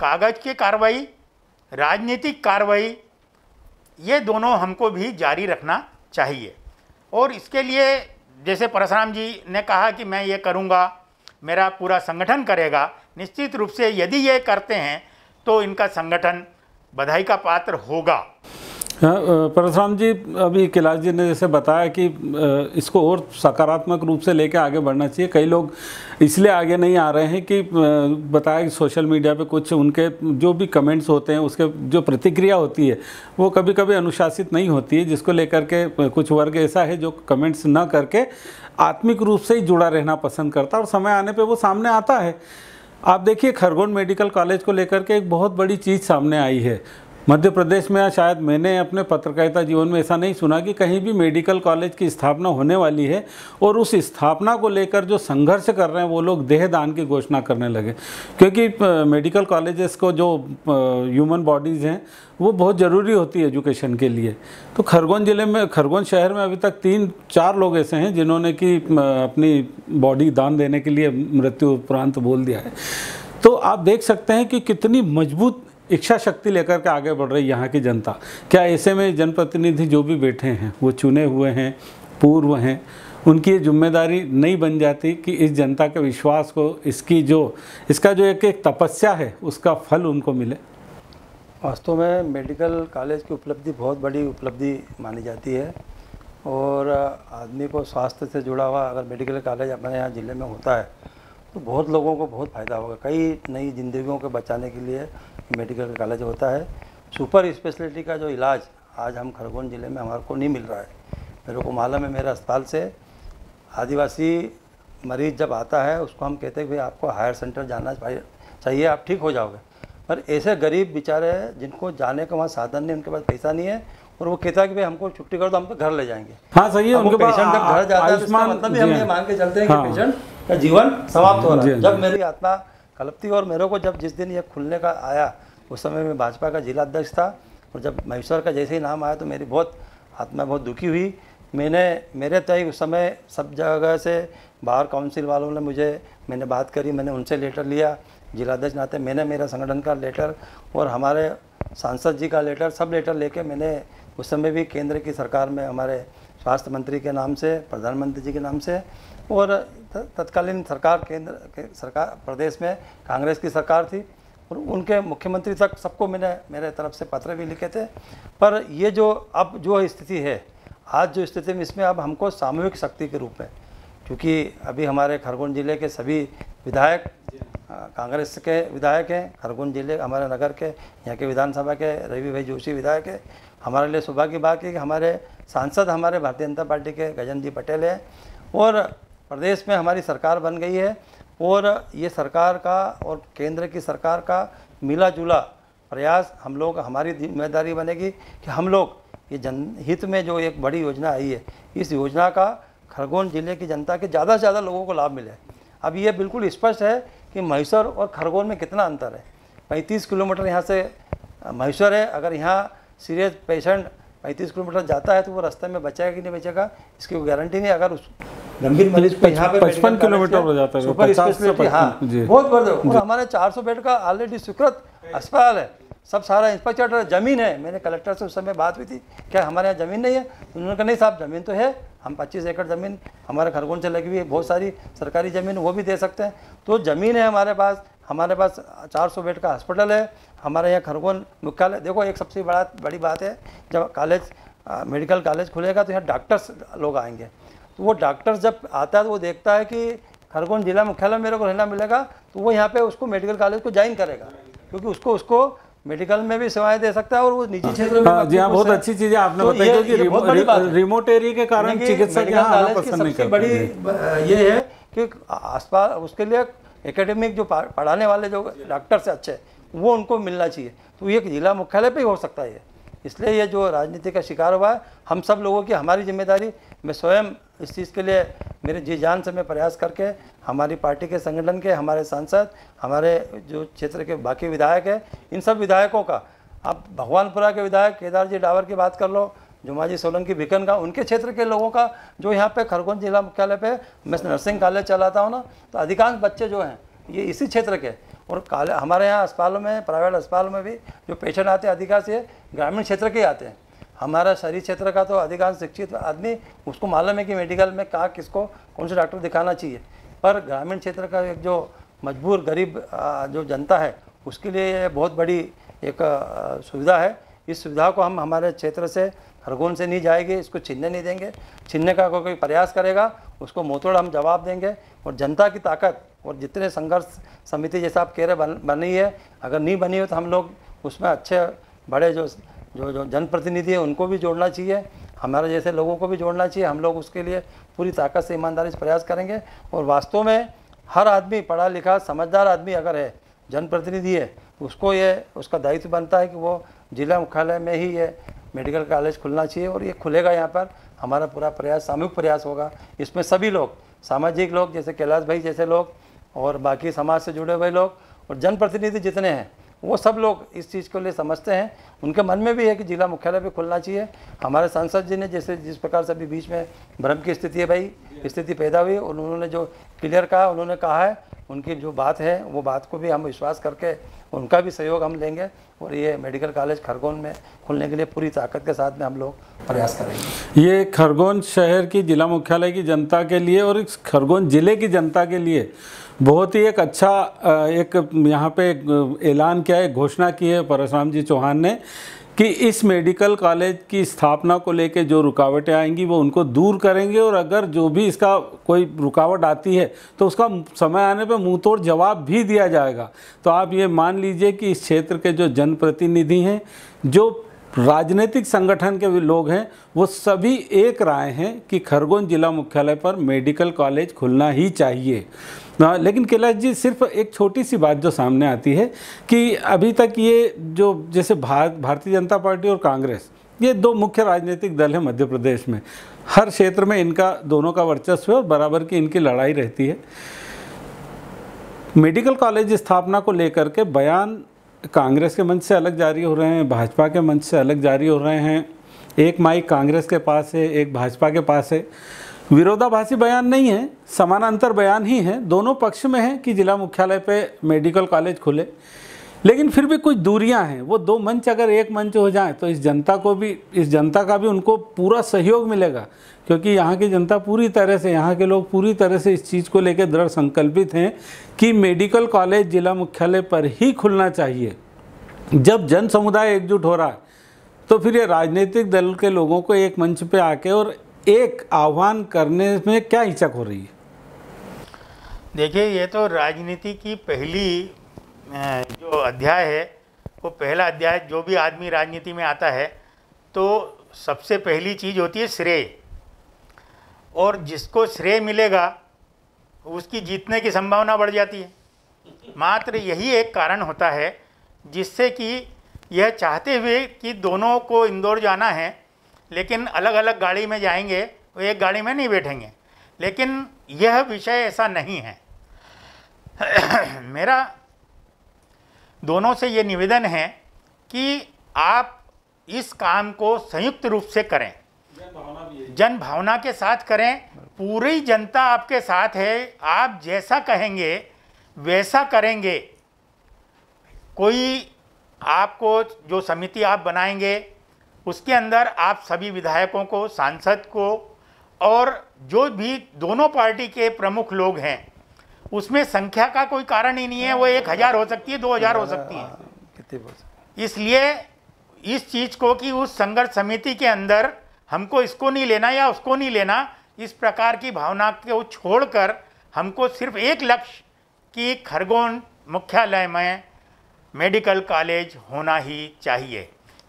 कागज की कार्रवाई राजनीतिक कार्रवाई ये दोनों हमको भी जारी रखना चाहिए और इसके लिए जैसे परशुराम जी ने कहा कि मैं ये करूँगा मेरा पूरा संगठन करेगा निश्चित रूप से यदि ये करते हैं तो इनका संगठन बधाई का पात्र होगा
हाँ, परशुराम जी अभी कैलाश जी ने जैसे बताया कि इसको और सकारात्मक रूप से लेकर आगे बढ़ना चाहिए कई लोग इसलिए आगे नहीं आ रहे हैं कि बताया कि सोशल मीडिया पे कुछ उनके जो भी कमेंट्स होते हैं उसके जो प्रतिक्रिया होती है वो कभी कभी अनुशासित नहीं होती है जिसको लेकर के कुछ वर्ग ऐसा है जो कमेंट्स न करके आत्मिक रूप से ही जुड़ा रहना पसंद करता और समय आने पर वो सामने आता है आप देखिए खरगोन मेडिकल कॉलेज को लेकर के एक बहुत बड़ी चीज़ सामने आई है मध्य प्रदेश में शायद मैंने अपने पत्रकारिता जीवन में ऐसा नहीं सुना कि कहीं भी मेडिकल कॉलेज की स्थापना होने वाली है और उस स्थापना को लेकर जो संघर्ष कर रहे हैं वो लोग देह दान की घोषणा करने लगे क्योंकि मेडिकल कॉलेजेस को जो ह्यूमन बॉडीज़ हैं वो बहुत ज़रूरी होती है एजुकेशन के लिए तो खरगोन ज़िले में खरगोन शहर में अभी तक तीन चार लोग ऐसे हैं जिन्होंने कि अपनी बॉडी दान देने के लिए मृत्यु उपरांत बोल दिया है तो आप देख सकते हैं कि कितनी मजबूत इच्छा शक्ति लेकर के आगे बढ़ रही यहाँ की जनता क्या ऐसे में जनप्रतिनिधि जो भी बैठे हैं वो चुने हुए हैं पूर्व हैं उनकी ये जिम्मेदारी नहीं बन जाती कि इस जनता के विश्वास को इसकी जो इसका जो एक एक तपस्या है उसका फल उनको मिले
वास्तव में मेडिकल कॉलेज की उपलब्धि बहुत बड़ी उपलब्धि मानी जाती है और आदमी को स्वास्थ्य से जुड़ा हुआ अगर मेडिकल कॉलेज अपने यहाँ ज़िले में होता है तो बहुत लोगों को बहुत फ़ायदा होगा कई नई जिंदगियों को बचाने के लिए मेडिकल का कॉलेज होता है सुपर स्पेशलिटी का जो इलाज आज हम खरगोन ज़िले में हमारे को नहीं मिल रहा है मेरे को मालूम है मेरे अस्पताल से आदिवासी मरीज जब आता है उसको हम कहते हैं भाई आपको हायर सेंटर जाना चाहिए आप ठीक हो जाओगे पर ऐसे गरीब बेचारे जिनको जाने का वहाँ साधन नहीं उनके पास पैसा नहीं है और वो कहता है कि भाई हमको छुट्टी कर दो तो हम घर ले जाएंगे
हाँ सही है उनके पेशेंट घर जाता है तो मतलब हम ये मान
के चलते हैं कि पेशेंट हाँ। का जीवन समाप्त हो रहा है जब मेरी आत्मा कलपती और मेरे को जब जिस दिन ये खुलने का आया उस समय मैं भाजपा का जिला अध्यक्ष था और जब महेश्वर का जैसे ही नाम आया तो मेरी बहुत आत्मा बहुत दुखी हुई मैंने मेरे तय उस समय सब जगह से बाहर काउंसिल वालों ने मुझे मैंने बात करी मैंने उनसे लेटर लिया जिलाध्यक्ष नाते मैंने मेरा संगठन का लेटर और हमारे सांसद जी का लेटर सब लेटर लेके मैंने उस समय भी केंद्र की सरकार में हमारे स्वास्थ्य मंत्री के नाम से प्रधानमंत्री जी के नाम से और तत्कालीन सरकार केंद्र के सरकार प्रदेश में कांग्रेस की सरकार थी और उनके मुख्यमंत्री तक सबको मैंने मेरे तरफ से पत्र भी लिखे थे पर ये जो अब जो स्थिति है आज जो स्थिति में इसमें अब हमको सामूहिक शक्ति के रूप में क्योंकि अभी हमारे खरगोन ज़िले के सभी विधायक कांग्रेस के विधायक हैं खरगोन ज़िले हमारे नगर के यहाँ के विधानसभा के रवि भाई जोशी विधायक है हमारे लिए सुबह की बात है कि हमारे सांसद हमारे भारतीय जनता पार्टी के गजन जी पटेल हैं और प्रदेश में हमारी सरकार बन गई है और ये सरकार का और केंद्र की सरकार का मिला जुला प्रयास हम लोग हमारी जिम्मेदारी बनेगी कि हम लोग ये जनहित में जो एक बड़ी योजना आई है इस योजना का खरगोन जिले की जनता के ज़्यादा से ज़्यादा लोगों को लाभ मिले अब ये बिल्कुल स्पष्ट है कि महेश्वर और खरगोन में कितना अंतर है पैंतीस किलोमीटर यहाँ से महेश्वर है अगर यहाँ सीरियस पेशेंट पैंतीस किलोमीटर जाता है तो वो रास्ते में बचेगा कि नहीं बचेगा इसकी कोई गारंटी नहीं अगर उस गंभीर मरीज को यहाँ पे पचपन किलोमीटर हो जाता है सुपर स्पेशलिटी हाँ बहुत बड़ा और हमारे सौ बेड का ऑलरेडी स्वीकृत अस्पताल है सब सारा इंस्पेक्टर जमीन है मैंने कलेक्टर से उस समय बात हुई थी क्या हमारे यहाँ जमीन नहीं है तो उन्होंने कहा नहीं साहब जमीन तो है हम पच्चीस एकड़ ज़मीन हमारे खरगोन से लगी हुई है बहुत सारी सरकारी ज़मीन वो भी दे सकते हैं तो ज़मीन है हमारे पास हमारे पास सौ बेड का हॉस्पिटल है हमारे यहाँ खरगोन मुख्यालय देखो एक सबसे बड़ा बड़ी बात है जब कॉलेज मेडिकल कॉलेज खुलेगा तो यहाँ डॉक्टर्स लोग आएंगे तो वो डॉक्टर्स जब आता है तो वो देखता है कि खरगोन जिला मुख्यालय मेरे को रहना मिलेगा तो वो यहाँ पे उसको मेडिकल कॉलेज को ज्वाइन करेगा क्योंकि उसको उसको मेडिकल में भी सेवाएं दे सकता है और वो निजी क्षेत्र में हाँ, जी हाँ बहुत अच्छी चीजें आपने तो बताई क्योंकि रिमोट एरिया के कारण चिकित्सक यहाँ पसंद नहीं करते बड़ी ये है कि आसपास उसके लिए एकेडमिक जो पढ़ाने वाले जो डॉक्टर्स अच्छे वो उनको मिलना चाहिए तो ये जिला मुख्यालय पर ही हो सकता है इसलिए ये जो राजनीति का शिकार हुआ है हम सब लोगों की हमारी जिम्मेदारी मैं स्वयं इस चीज़ के लिए मेरे जी जान से मैं प्रयास करके हमारी पार्टी के संगठन के हमारे सांसद हमारे जो क्षेत्र के बाकी विधायक हैं इन सब विधायकों का आप भगवानपुरा के विधायक केदार जी डावर की बात कर लो जुमा जी सोलंकी भिकन का उनके क्षेत्र के लोगों का जो यहाँ पे खरगोन जिला मुख्यालय पे मैं नर्सिंग कॉलेज चलाता हूँ ना तो अधिकांश बच्चे जो हैं ये इसी क्षेत्र के और काले हमारे यहाँ अस्पतालों में प्राइवेट अस्पतालों में भी जो पेशेंट आते हैं अधिकांश ये ग्रामीण क्षेत्र के ही आते हैं हमारा शहरी क्षेत्र का तो अधिकांश शिक्षित आदमी उसको मालूम है कि मेडिकल में कहा किसको कौन से डॉक्टर दिखाना चाहिए पर ग्रामीण क्षेत्र का एक जो मजबूर गरीब जो जनता है उसके लिए बहुत बड़ी एक सुविधा है इस सुविधा को हम हमारे क्षेत्र से खरगोन से नहीं जाएगी इसको छीनने नहीं देंगे छीनने का कोई प्रयास करेगा उसको मोतोड़ हम जवाब देंगे और जनता की ताकत और जितने संघर्ष समिति जैसा आप कह रहे बन, बनी है अगर नहीं बनी हो तो हम लोग उसमें अच्छे बड़े जो जो जो जनप्रतिनिधि है उनको भी जोड़ना चाहिए हमारे जैसे लोगों को भी जोड़ना चाहिए हम लोग उसके लिए पूरी ताकत से ईमानदारी से प्रयास करेंगे और वास्तव में हर आदमी पढ़ा लिखा समझदार आदमी अगर है जनप्रतिनिधि है उसको ये उसका दायित्व बनता है कि वो जिला मुख्यालय में ही ये मेडिकल कॉलेज खुलना चाहिए और ये खुलेगा यहाँ पर हमारा पूरा प्रयास सामूहिक प्रयास होगा इसमें सभी लोग सामाजिक लोग जैसे कैलाश भाई जैसे लोग और बाकी समाज से जुड़े हुए लोग और जनप्रतिनिधि जितने हैं वो सब लोग इस चीज़ को लिए समझते हैं उनके मन में भी है कि जिला मुख्यालय भी खुलना चाहिए हमारे सांसद जी ने जैसे जिस प्रकार से अभी बीच में भ्रम की स्थिति है भाई स्थिति पैदा हुई और उन्होंने जो क्लियर कहा उन्होंने कहा है उनकी जो बात है वो बात को भी हम विश्वास करके उनका भी सहयोग हम लेंगे और ये मेडिकल कॉलेज खरगोन में खुलने के लिए पूरी ताकत के साथ में हम लोग प्रयास
करेंगे ये खरगोन शहर की जिला मुख्यालय की जनता के लिए और इस खरगोन ज़िले की जनता के लिए बहुत ही एक अच्छा एक यहाँ पे ऐलान किया है घोषणा की है परशुराम जी चौहान ने कि इस मेडिकल कॉलेज की स्थापना को लेके जो रुकावटें आएंगी वो उनको दूर करेंगे और अगर जो भी इसका कोई रुकावट आती है तो उसका समय आने पे मुँह तोड़ जवाब भी दिया जाएगा तो आप ये मान लीजिए कि इस क्षेत्र के जो जनप्रतिनिधि हैं जो राजनीतिक संगठन के भी लोग हैं वो सभी एक राय हैं कि खरगोन जिला मुख्यालय पर मेडिकल कॉलेज खुलना ही चाहिए ना लेकिन कैलाश जी सिर्फ एक छोटी सी बात जो सामने आती है कि अभी तक ये जो जैसे भारत भारतीय जनता पार्टी और कांग्रेस ये दो मुख्य राजनीतिक दल हैं मध्य प्रदेश में हर क्षेत्र में इनका दोनों का वर्चस्व है और बराबर की इनकी लड़ाई रहती है मेडिकल कॉलेज स्थापना को लेकर के बयान कांग्रेस के मंच से अलग जारी हो रहे हैं भाजपा के मंच से अलग जारी हो रहे हैं एक माइक कांग्रेस के पास है एक भाजपा के पास है विरोधाभासी बयान नहीं है समानांतर बयान ही है दोनों पक्ष में है कि जिला मुख्यालय पे मेडिकल कॉलेज खुले लेकिन फिर भी कुछ दूरियां हैं वो दो मंच अगर एक मंच हो जाए तो इस जनता को भी इस जनता का भी उनको पूरा सहयोग मिलेगा क्योंकि यहाँ की जनता पूरी तरह से यहाँ के लोग पूरी तरह से इस चीज़ को लेकर दृढ़ संकल्पित हैं कि मेडिकल कॉलेज जिला मुख्यालय पर ही खुलना चाहिए जब जन समुदाय एकजुट हो रहा है तो फिर ये राजनीतिक दल के लोगों को एक मंच पर आके और एक आह्वान करने में क्या हिचक हो रही है
देखिए ये तो राजनीति की पहली जो अध्याय है वो पहला अध्याय जो भी आदमी राजनीति में आता है तो सबसे पहली चीज़ होती है श्रेय और जिसको श्रेय मिलेगा उसकी जीतने की संभावना बढ़ जाती है मात्र यही एक कारण होता है जिससे कि यह चाहते हुए कि दोनों को इंदौर जाना है लेकिन अलग अलग गाड़ी में जाएंगे वो एक गाड़ी में नहीं बैठेंगे लेकिन यह विषय ऐसा नहीं है मेरा दोनों से ये निवेदन है कि आप इस काम को संयुक्त रूप से करें जन भावना के साथ करें पूरी जनता आपके साथ है आप जैसा कहेंगे वैसा करेंगे कोई आपको जो समिति आप बनाएंगे उसके अंदर आप सभी विधायकों को सांसद को और जो भी दोनों पार्टी के प्रमुख लोग हैं उसमें संख्या का कोई कारण ही नहीं है वो एक हज़ार हो सकती है दो हज़ार हाँ, हो सकती है इसलिए इस चीज़ को कि उस संघर्ष समिति के अंदर हमको इसको नहीं लेना या उसको नहीं लेना इस प्रकार की भावना को छोड़कर हमको सिर्फ एक लक्ष्य कि खरगोन मुख्यालय में मेडिकल कॉलेज होना ही चाहिए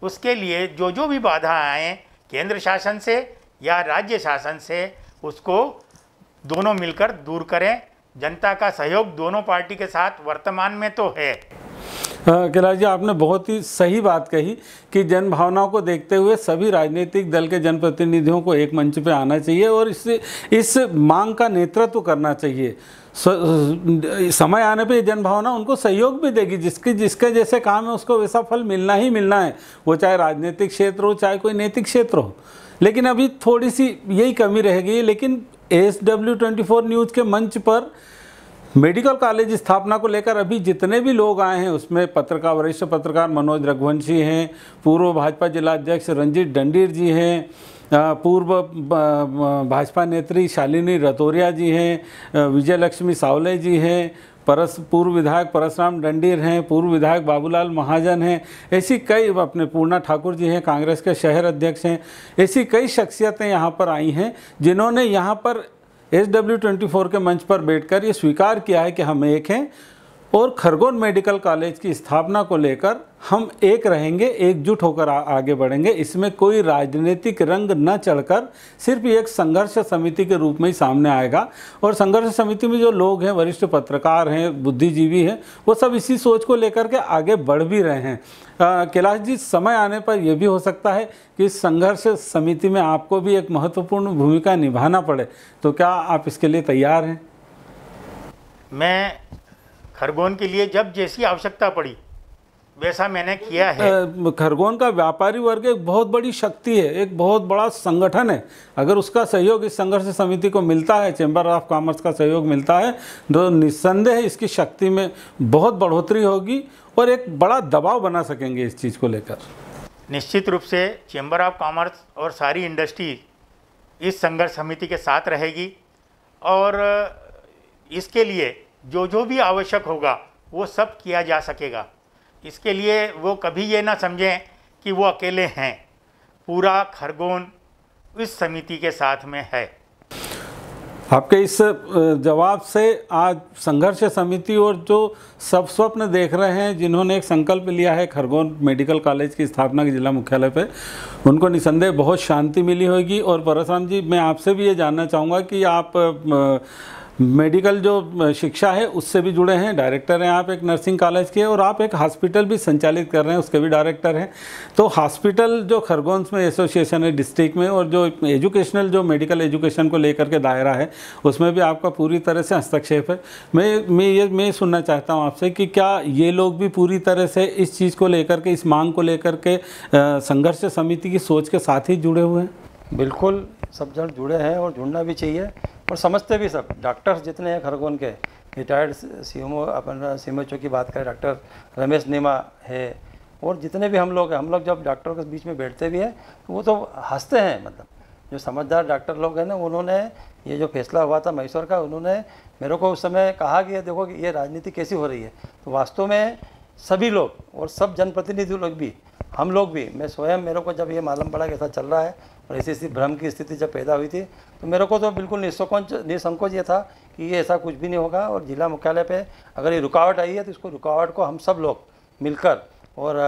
उसके लिए जो जो भी बाधा आए केंद्र शासन से या राज्य शासन से उसको दोनों मिलकर दूर करें जनता का सहयोग दोनों पार्टी के साथ वर्तमान में तो है
कैलाश जी आपने बहुत ही सही बात कही कि जन भावनाओं को देखते हुए सभी राजनीतिक दल के जनप्रतिनिधियों को एक मंच पर आना चाहिए और इस इस मांग का नेतृत्व करना चाहिए समय आने पे जनभावना उनको सहयोग भी देगी जिसके जिसके जैसे काम है उसको वैसा फल मिलना ही मिलना है वो चाहे राजनीतिक क्षेत्र हो चाहे कोई नैतिक क्षेत्र हो लेकिन अभी थोड़ी सी यही कमी रह गई लेकिन S W twenty four news के मंच पर मेडिकल कॉलेज स्थापना को लेकर अभी जितने भी लोग आए हैं उसमें पत्रकार वरिष्ठ पत्रकार मनोज रघुवंशी हैं पूर्व भाजपा जिला अध्यक्ष रंजीत डंडीर जी हैं पूर्व भाजपा नेत्री शालिनी रतोरिया जी हैं विजयलक्ष्मी सावले जी हैं परस पूर्व विधायक परसराम डंडीर हैं पूर्व विधायक बाबूलाल महाजन हैं ऐसी कई अपने पूर्णा ठाकुर जी हैं कांग्रेस के शहर अध्यक्ष हैं ऐसी कई शख्सियतें यहाँ पर आई हैं जिन्होंने यहाँ पर एस डब्ल्यू ट्वेंटी फोर के मंच पर बैठकर ये स्वीकार किया है कि हम एक हैं और खरगोन मेडिकल कॉलेज की स्थापना को लेकर हम एक रहेंगे एकजुट होकर आगे बढ़ेंगे इसमें कोई राजनीतिक रंग न चढ़कर सिर्फ एक संघर्ष समिति के रूप में ही सामने आएगा और संघर्ष समिति में जो लोग हैं वरिष्ठ पत्रकार हैं बुद्धिजीवी हैं वो सब इसी सोच को लेकर के आगे बढ़ भी रहे हैं कैलाश जी समय आने पर यह भी हो सकता है कि इस संघर्ष समिति में आपको भी एक महत्वपूर्ण भूमिका निभाना पड़े तो क्या आप इसके लिए तैयार हैं
मैं खरगोन के लिए जब जैसी आवश्यकता पड़ी वैसा मैंने किया है
खरगोन का व्यापारी वर्ग एक बहुत बड़ी शक्ति है एक बहुत बड़ा संगठन है अगर उसका सहयोग इस संघर्ष समिति को मिलता है चैम्बर ऑफ कॉमर्स का सहयोग मिलता है तो निस्संदेह इसकी शक्ति में बहुत बढ़ोतरी होगी और एक बड़ा दबाव बना सकेंगे इस चीज़ को लेकर
निश्चित रूप से चैम्बर ऑफ कॉमर्स और सारी इंडस्ट्री इस संघर्ष समिति के साथ रहेगी और इसके लिए जो जो भी आवश्यक होगा वो सब किया जा सकेगा इसके लिए वो कभी ये ना समझें कि वो अकेले हैं पूरा खरगोन इस समिति के साथ में है
आपके इस जवाब से आज संघर्ष समिति और जो सब स्वप्न देख रहे हैं जिन्होंने एक संकल्प लिया है खरगोन मेडिकल कॉलेज की स्थापना के जिला मुख्यालय पे उनको निसंदेह बहुत शांति मिली होगी और परसराम जी मैं आपसे भी ये जानना चाहूँगा कि आप मेडिकल जो शिक्षा है उससे भी जुड़े हैं डायरेक्टर हैं आप एक नर्सिंग कॉलेज के और आप एक हॉस्पिटल भी संचालित कर रहे हैं उसके भी डायरेक्टर हैं तो हॉस्पिटल जो खरगोन्स में एसोसिएशन है डिस्ट्रिक्ट में और जो एजुकेशनल जो मेडिकल एजुकेशन को लेकर के दायरा है उसमें भी आपका पूरी तरह से हस्तक्षेप है मैं मैं ये मैं सुनना चाहता हूँ आपसे कि क्या ये लोग भी पूरी तरह से इस चीज़ को लेकर के इस मांग को लेकर के संघर्ष समिति की सोच के साथ ही जुड़े हुए हैं
बिल्कुल सब जन जुड़े हैं और जुड़ना भी चाहिए और समझते भी सब डॉक्टर्स जितने हैं खरगोन के रिटायर्ड सी एम अपन सी एम की बात करें डॉक्टर रमेश नीमा है और जितने भी हम लोग हैं हम लोग जब डॉक्टर के बीच में बैठते भी हैं तो वो तो हंसते हैं मतलब जो समझदार डॉक्टर लोग हैं ना उन्होंने ये जो फैसला हुआ था मैसूर का उन्होंने मेरे को उस समय कहा कि ये देखो ये राजनीति कैसी हो रही है तो वास्तव में सभी लोग और सब जनप्रतिनिधि लोग भी हम लोग भी मैं स्वयं मेरे को जब ये मालूम पड़ा कि ऐसा चल रहा है और ऐसी ऐसी भ्रम की स्थिति जब पैदा हुई थी तो मेरे को तो बिल्कुल निसंकोच निसंकोच ये था कि ये ऐसा कुछ भी नहीं होगा और जिला मुख्यालय पे अगर ये रुकावट आई है तो इसको रुकावट को हम सब लोग मिलकर और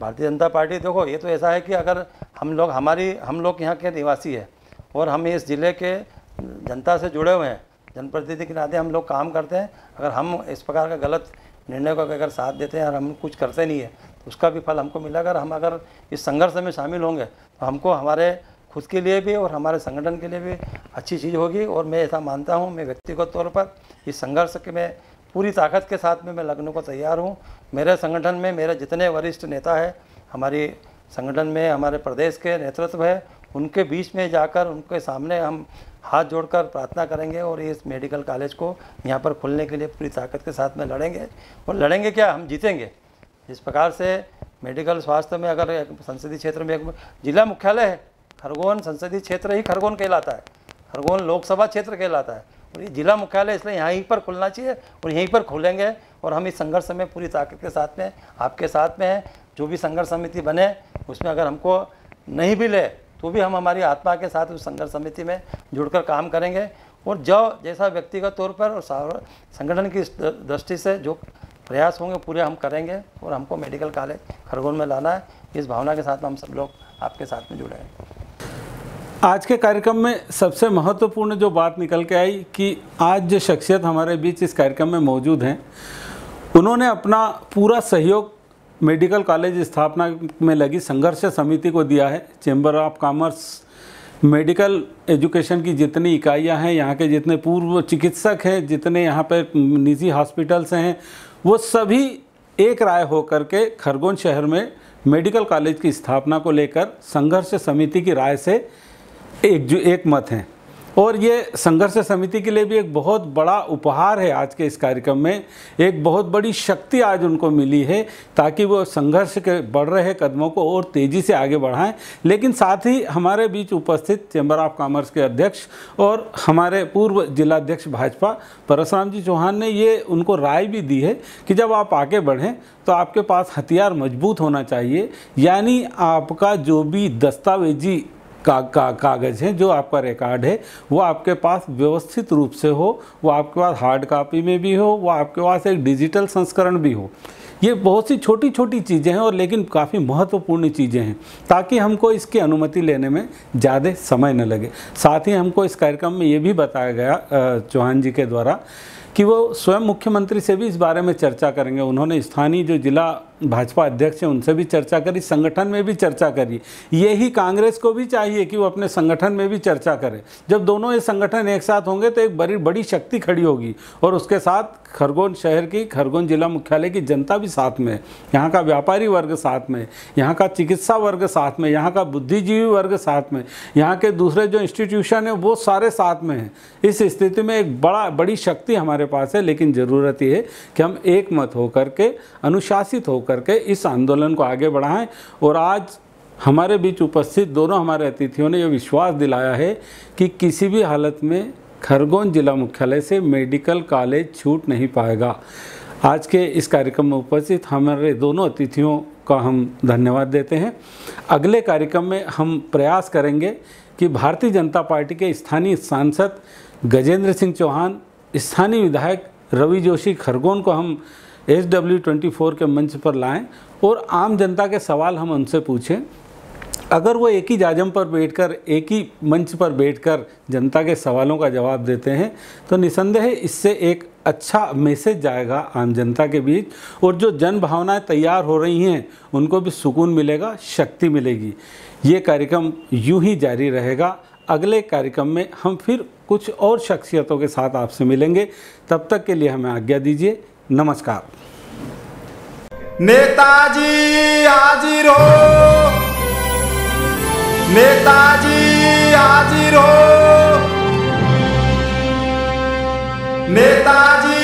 भारतीय जनता पार्टी देखो ये तो ऐसा है कि अगर हम लोग हमारी हम लोग यहाँ के निवासी है और हम इस ज़िले के जनता से जुड़े हुए हैं जनप्रतिनिधि के नाते हम लोग काम करते हैं अगर हम इस प्रकार का गलत निर्णय को अगर साथ देते हैं और हम कुछ करते नहीं है उसका भी फल हमको मिला अगर हम अगर इस संघर्ष में शामिल होंगे तो हमको हमारे खुद के लिए भी और हमारे संगठन के लिए भी अच्छी चीज़ होगी और मैं ऐसा मानता हूँ मैं व्यक्तिगत तौर पर इस संघर्ष के मैं पूरी ताकत के साथ में मैं लगने को तैयार हूँ मेरे संगठन में मेरे जितने वरिष्ठ नेता है हमारी संगठन में हमारे प्रदेश के नेतृत्व है उनके बीच में जाकर उनके सामने हम हाथ जोड़कर प्रार्थना करेंगे और इस मेडिकल कॉलेज को यहाँ पर खुलने के लिए पूरी ताकत के साथ में लड़ेंगे और लड़ेंगे क्या हम जीतेंगे इस प्रकार से मेडिकल स्वास्थ्य में अगर संसदीय क्षेत्र में एक जिला मुख्यालय है खरगोन संसदीय क्षेत्र ही खरगोन कहलाता है खरगोन लोकसभा क्षेत्र कहलाता है और ये जिला मुख्यालय इसलिए यहीं पर खुलना चाहिए और यहीं पर खुलेंगे और हम इस संघर्ष में पूरी ताकत के साथ में आपके साथ में हैं जो भी संघर्ष समिति बने उसमें अगर हमको नहीं भी ले तो भी हम हमारी आत्मा के साथ उस संघर्ष समिति में जुड़कर काम करेंगे और जो जैसा व्यक्तिगत तौर पर और संगठन की दृष्टि से जो प्रयास होंगे पूरे हम करेंगे और हमको मेडिकल कॉलेज खरगोन में लाना है इस भावना के साथ हम सब लोग आपके साथ में जुड़े हैं
आज के कार्यक्रम में सबसे महत्वपूर्ण जो बात निकल के आई कि आज जो शख्सियत हमारे बीच इस कार्यक्रम में मौजूद हैं उन्होंने अपना पूरा सहयोग मेडिकल कॉलेज स्थापना में लगी संघर्ष समिति को दिया है chamber of commerce medical education की जितनी इकाइयां हैं यहाँ के जितने पूर्व चिकित्सक हैं जितने यहाँ पर निजी हॉस्पिटल्स हैं वो सभी एक राय होकर के खरगोन शहर में मेडिकल कॉलेज की स्थापना को लेकर संघर्ष समिति की राय से एक जो एक मत हैं और ये संघर्ष समिति के लिए भी एक बहुत बड़ा उपहार है आज के इस कार्यक्रम में एक बहुत बड़ी शक्ति आज उनको मिली है ताकि वो संघर्ष के बढ़ रहे कदमों को और तेज़ी से आगे बढ़ाएं लेकिन साथ ही हमारे बीच उपस्थित चैम्बर ऑफ कॉमर्स के अध्यक्ष और हमारे पूर्व जिलाध्यक्ष भाजपा परशुराम जी चौहान ने ये उनको राय भी दी है कि जब आप आगे बढ़ें तो आपके पास हथियार मजबूत होना चाहिए यानी आपका जो भी दस्तावेजी का, का, कागज़ है जो आपका रिकॉर्ड है वो आपके पास व्यवस्थित रूप से हो वो आपके पास हार्ड कापी में भी हो वो आपके पास एक डिजिटल संस्करण भी हो ये बहुत सी छोटी छोटी चीज़ें हैं और लेकिन काफ़ी महत्वपूर्ण चीज़ें हैं ताकि हमको इसकी अनुमति लेने में ज़्यादा समय न लगे साथ ही हमको इस कार्यक्रम में ये भी बताया गया चौहान जी के द्वारा कि वो स्वयं मुख्यमंत्री से भी इस बारे में चर्चा करेंगे उन्होंने स्थानीय जो जिला भाजपा अध्यक्ष हैं उनसे भी चर्चा करी संगठन में भी चर्चा करी यही कांग्रेस को भी चाहिए कि वो अपने संगठन में भी चर्चा करे जब दोनों ये संगठन एक साथ होंगे तो एक बड़ी बड़ी शक्ति खड़ी होगी और उसके साथ खरगोन शहर की खरगोन जिला मुख्यालय की जनता भी साथ में है यहाँ का व्यापारी वर्ग साथ में यहाँ का चिकित्सा वर्ग साथ में यहाँ का बुद्धिजीवी वर्ग साथ में यहाँ के दूसरे जो इंस्टीट्यूशन है वो सारे साथ में हैं इस स्थिति में एक बड़ा बड़ी शक्ति हमारे पास है लेकिन ज़रूरत ये है कि हम एक मत होकर के अनुशासित होकर करके इस आंदोलन को आगे बढ़ाएं और आज हमारे बीच उपस्थित दोनों हमारे अतिथियों ने यह विश्वास दिलाया है कि किसी भी हालत में खरगोन जिला मुख्यालय से मेडिकल कॉलेज छूट नहीं पाएगा आज के इस कार्यक्रम में उपस्थित हमारे दोनों अतिथियों का हम धन्यवाद देते हैं अगले कार्यक्रम में हम प्रयास करेंगे कि भारतीय जनता पार्टी के स्थानीय सांसद गजेंद्र सिंह चौहान स्थानीय विधायक रवि जोशी खरगोन को हम एच डब्ल्यू ट्वेंटी फोर के मंच पर लाएं और आम जनता के सवाल हम उनसे पूछें अगर वो एक ही जाजम पर बैठकर एक ही मंच पर बैठकर जनता के सवालों का जवाब देते हैं तो निसंदेह इससे एक अच्छा मैसेज जाएगा आम जनता के बीच और जो जन भावनाएँ तैयार हो रही हैं उनको भी सुकून मिलेगा शक्ति मिलेगी ये कार्यक्रम यूं ही जारी रहेगा अगले कार्यक्रम में हम फिर कुछ और शख्सियतों के साथ आपसे मिलेंगे तब तक के लिए हमें आज्ञा दीजिए नमस्कार
नेताजी हाजिर हो नेताजी हाजिर हो नेताजी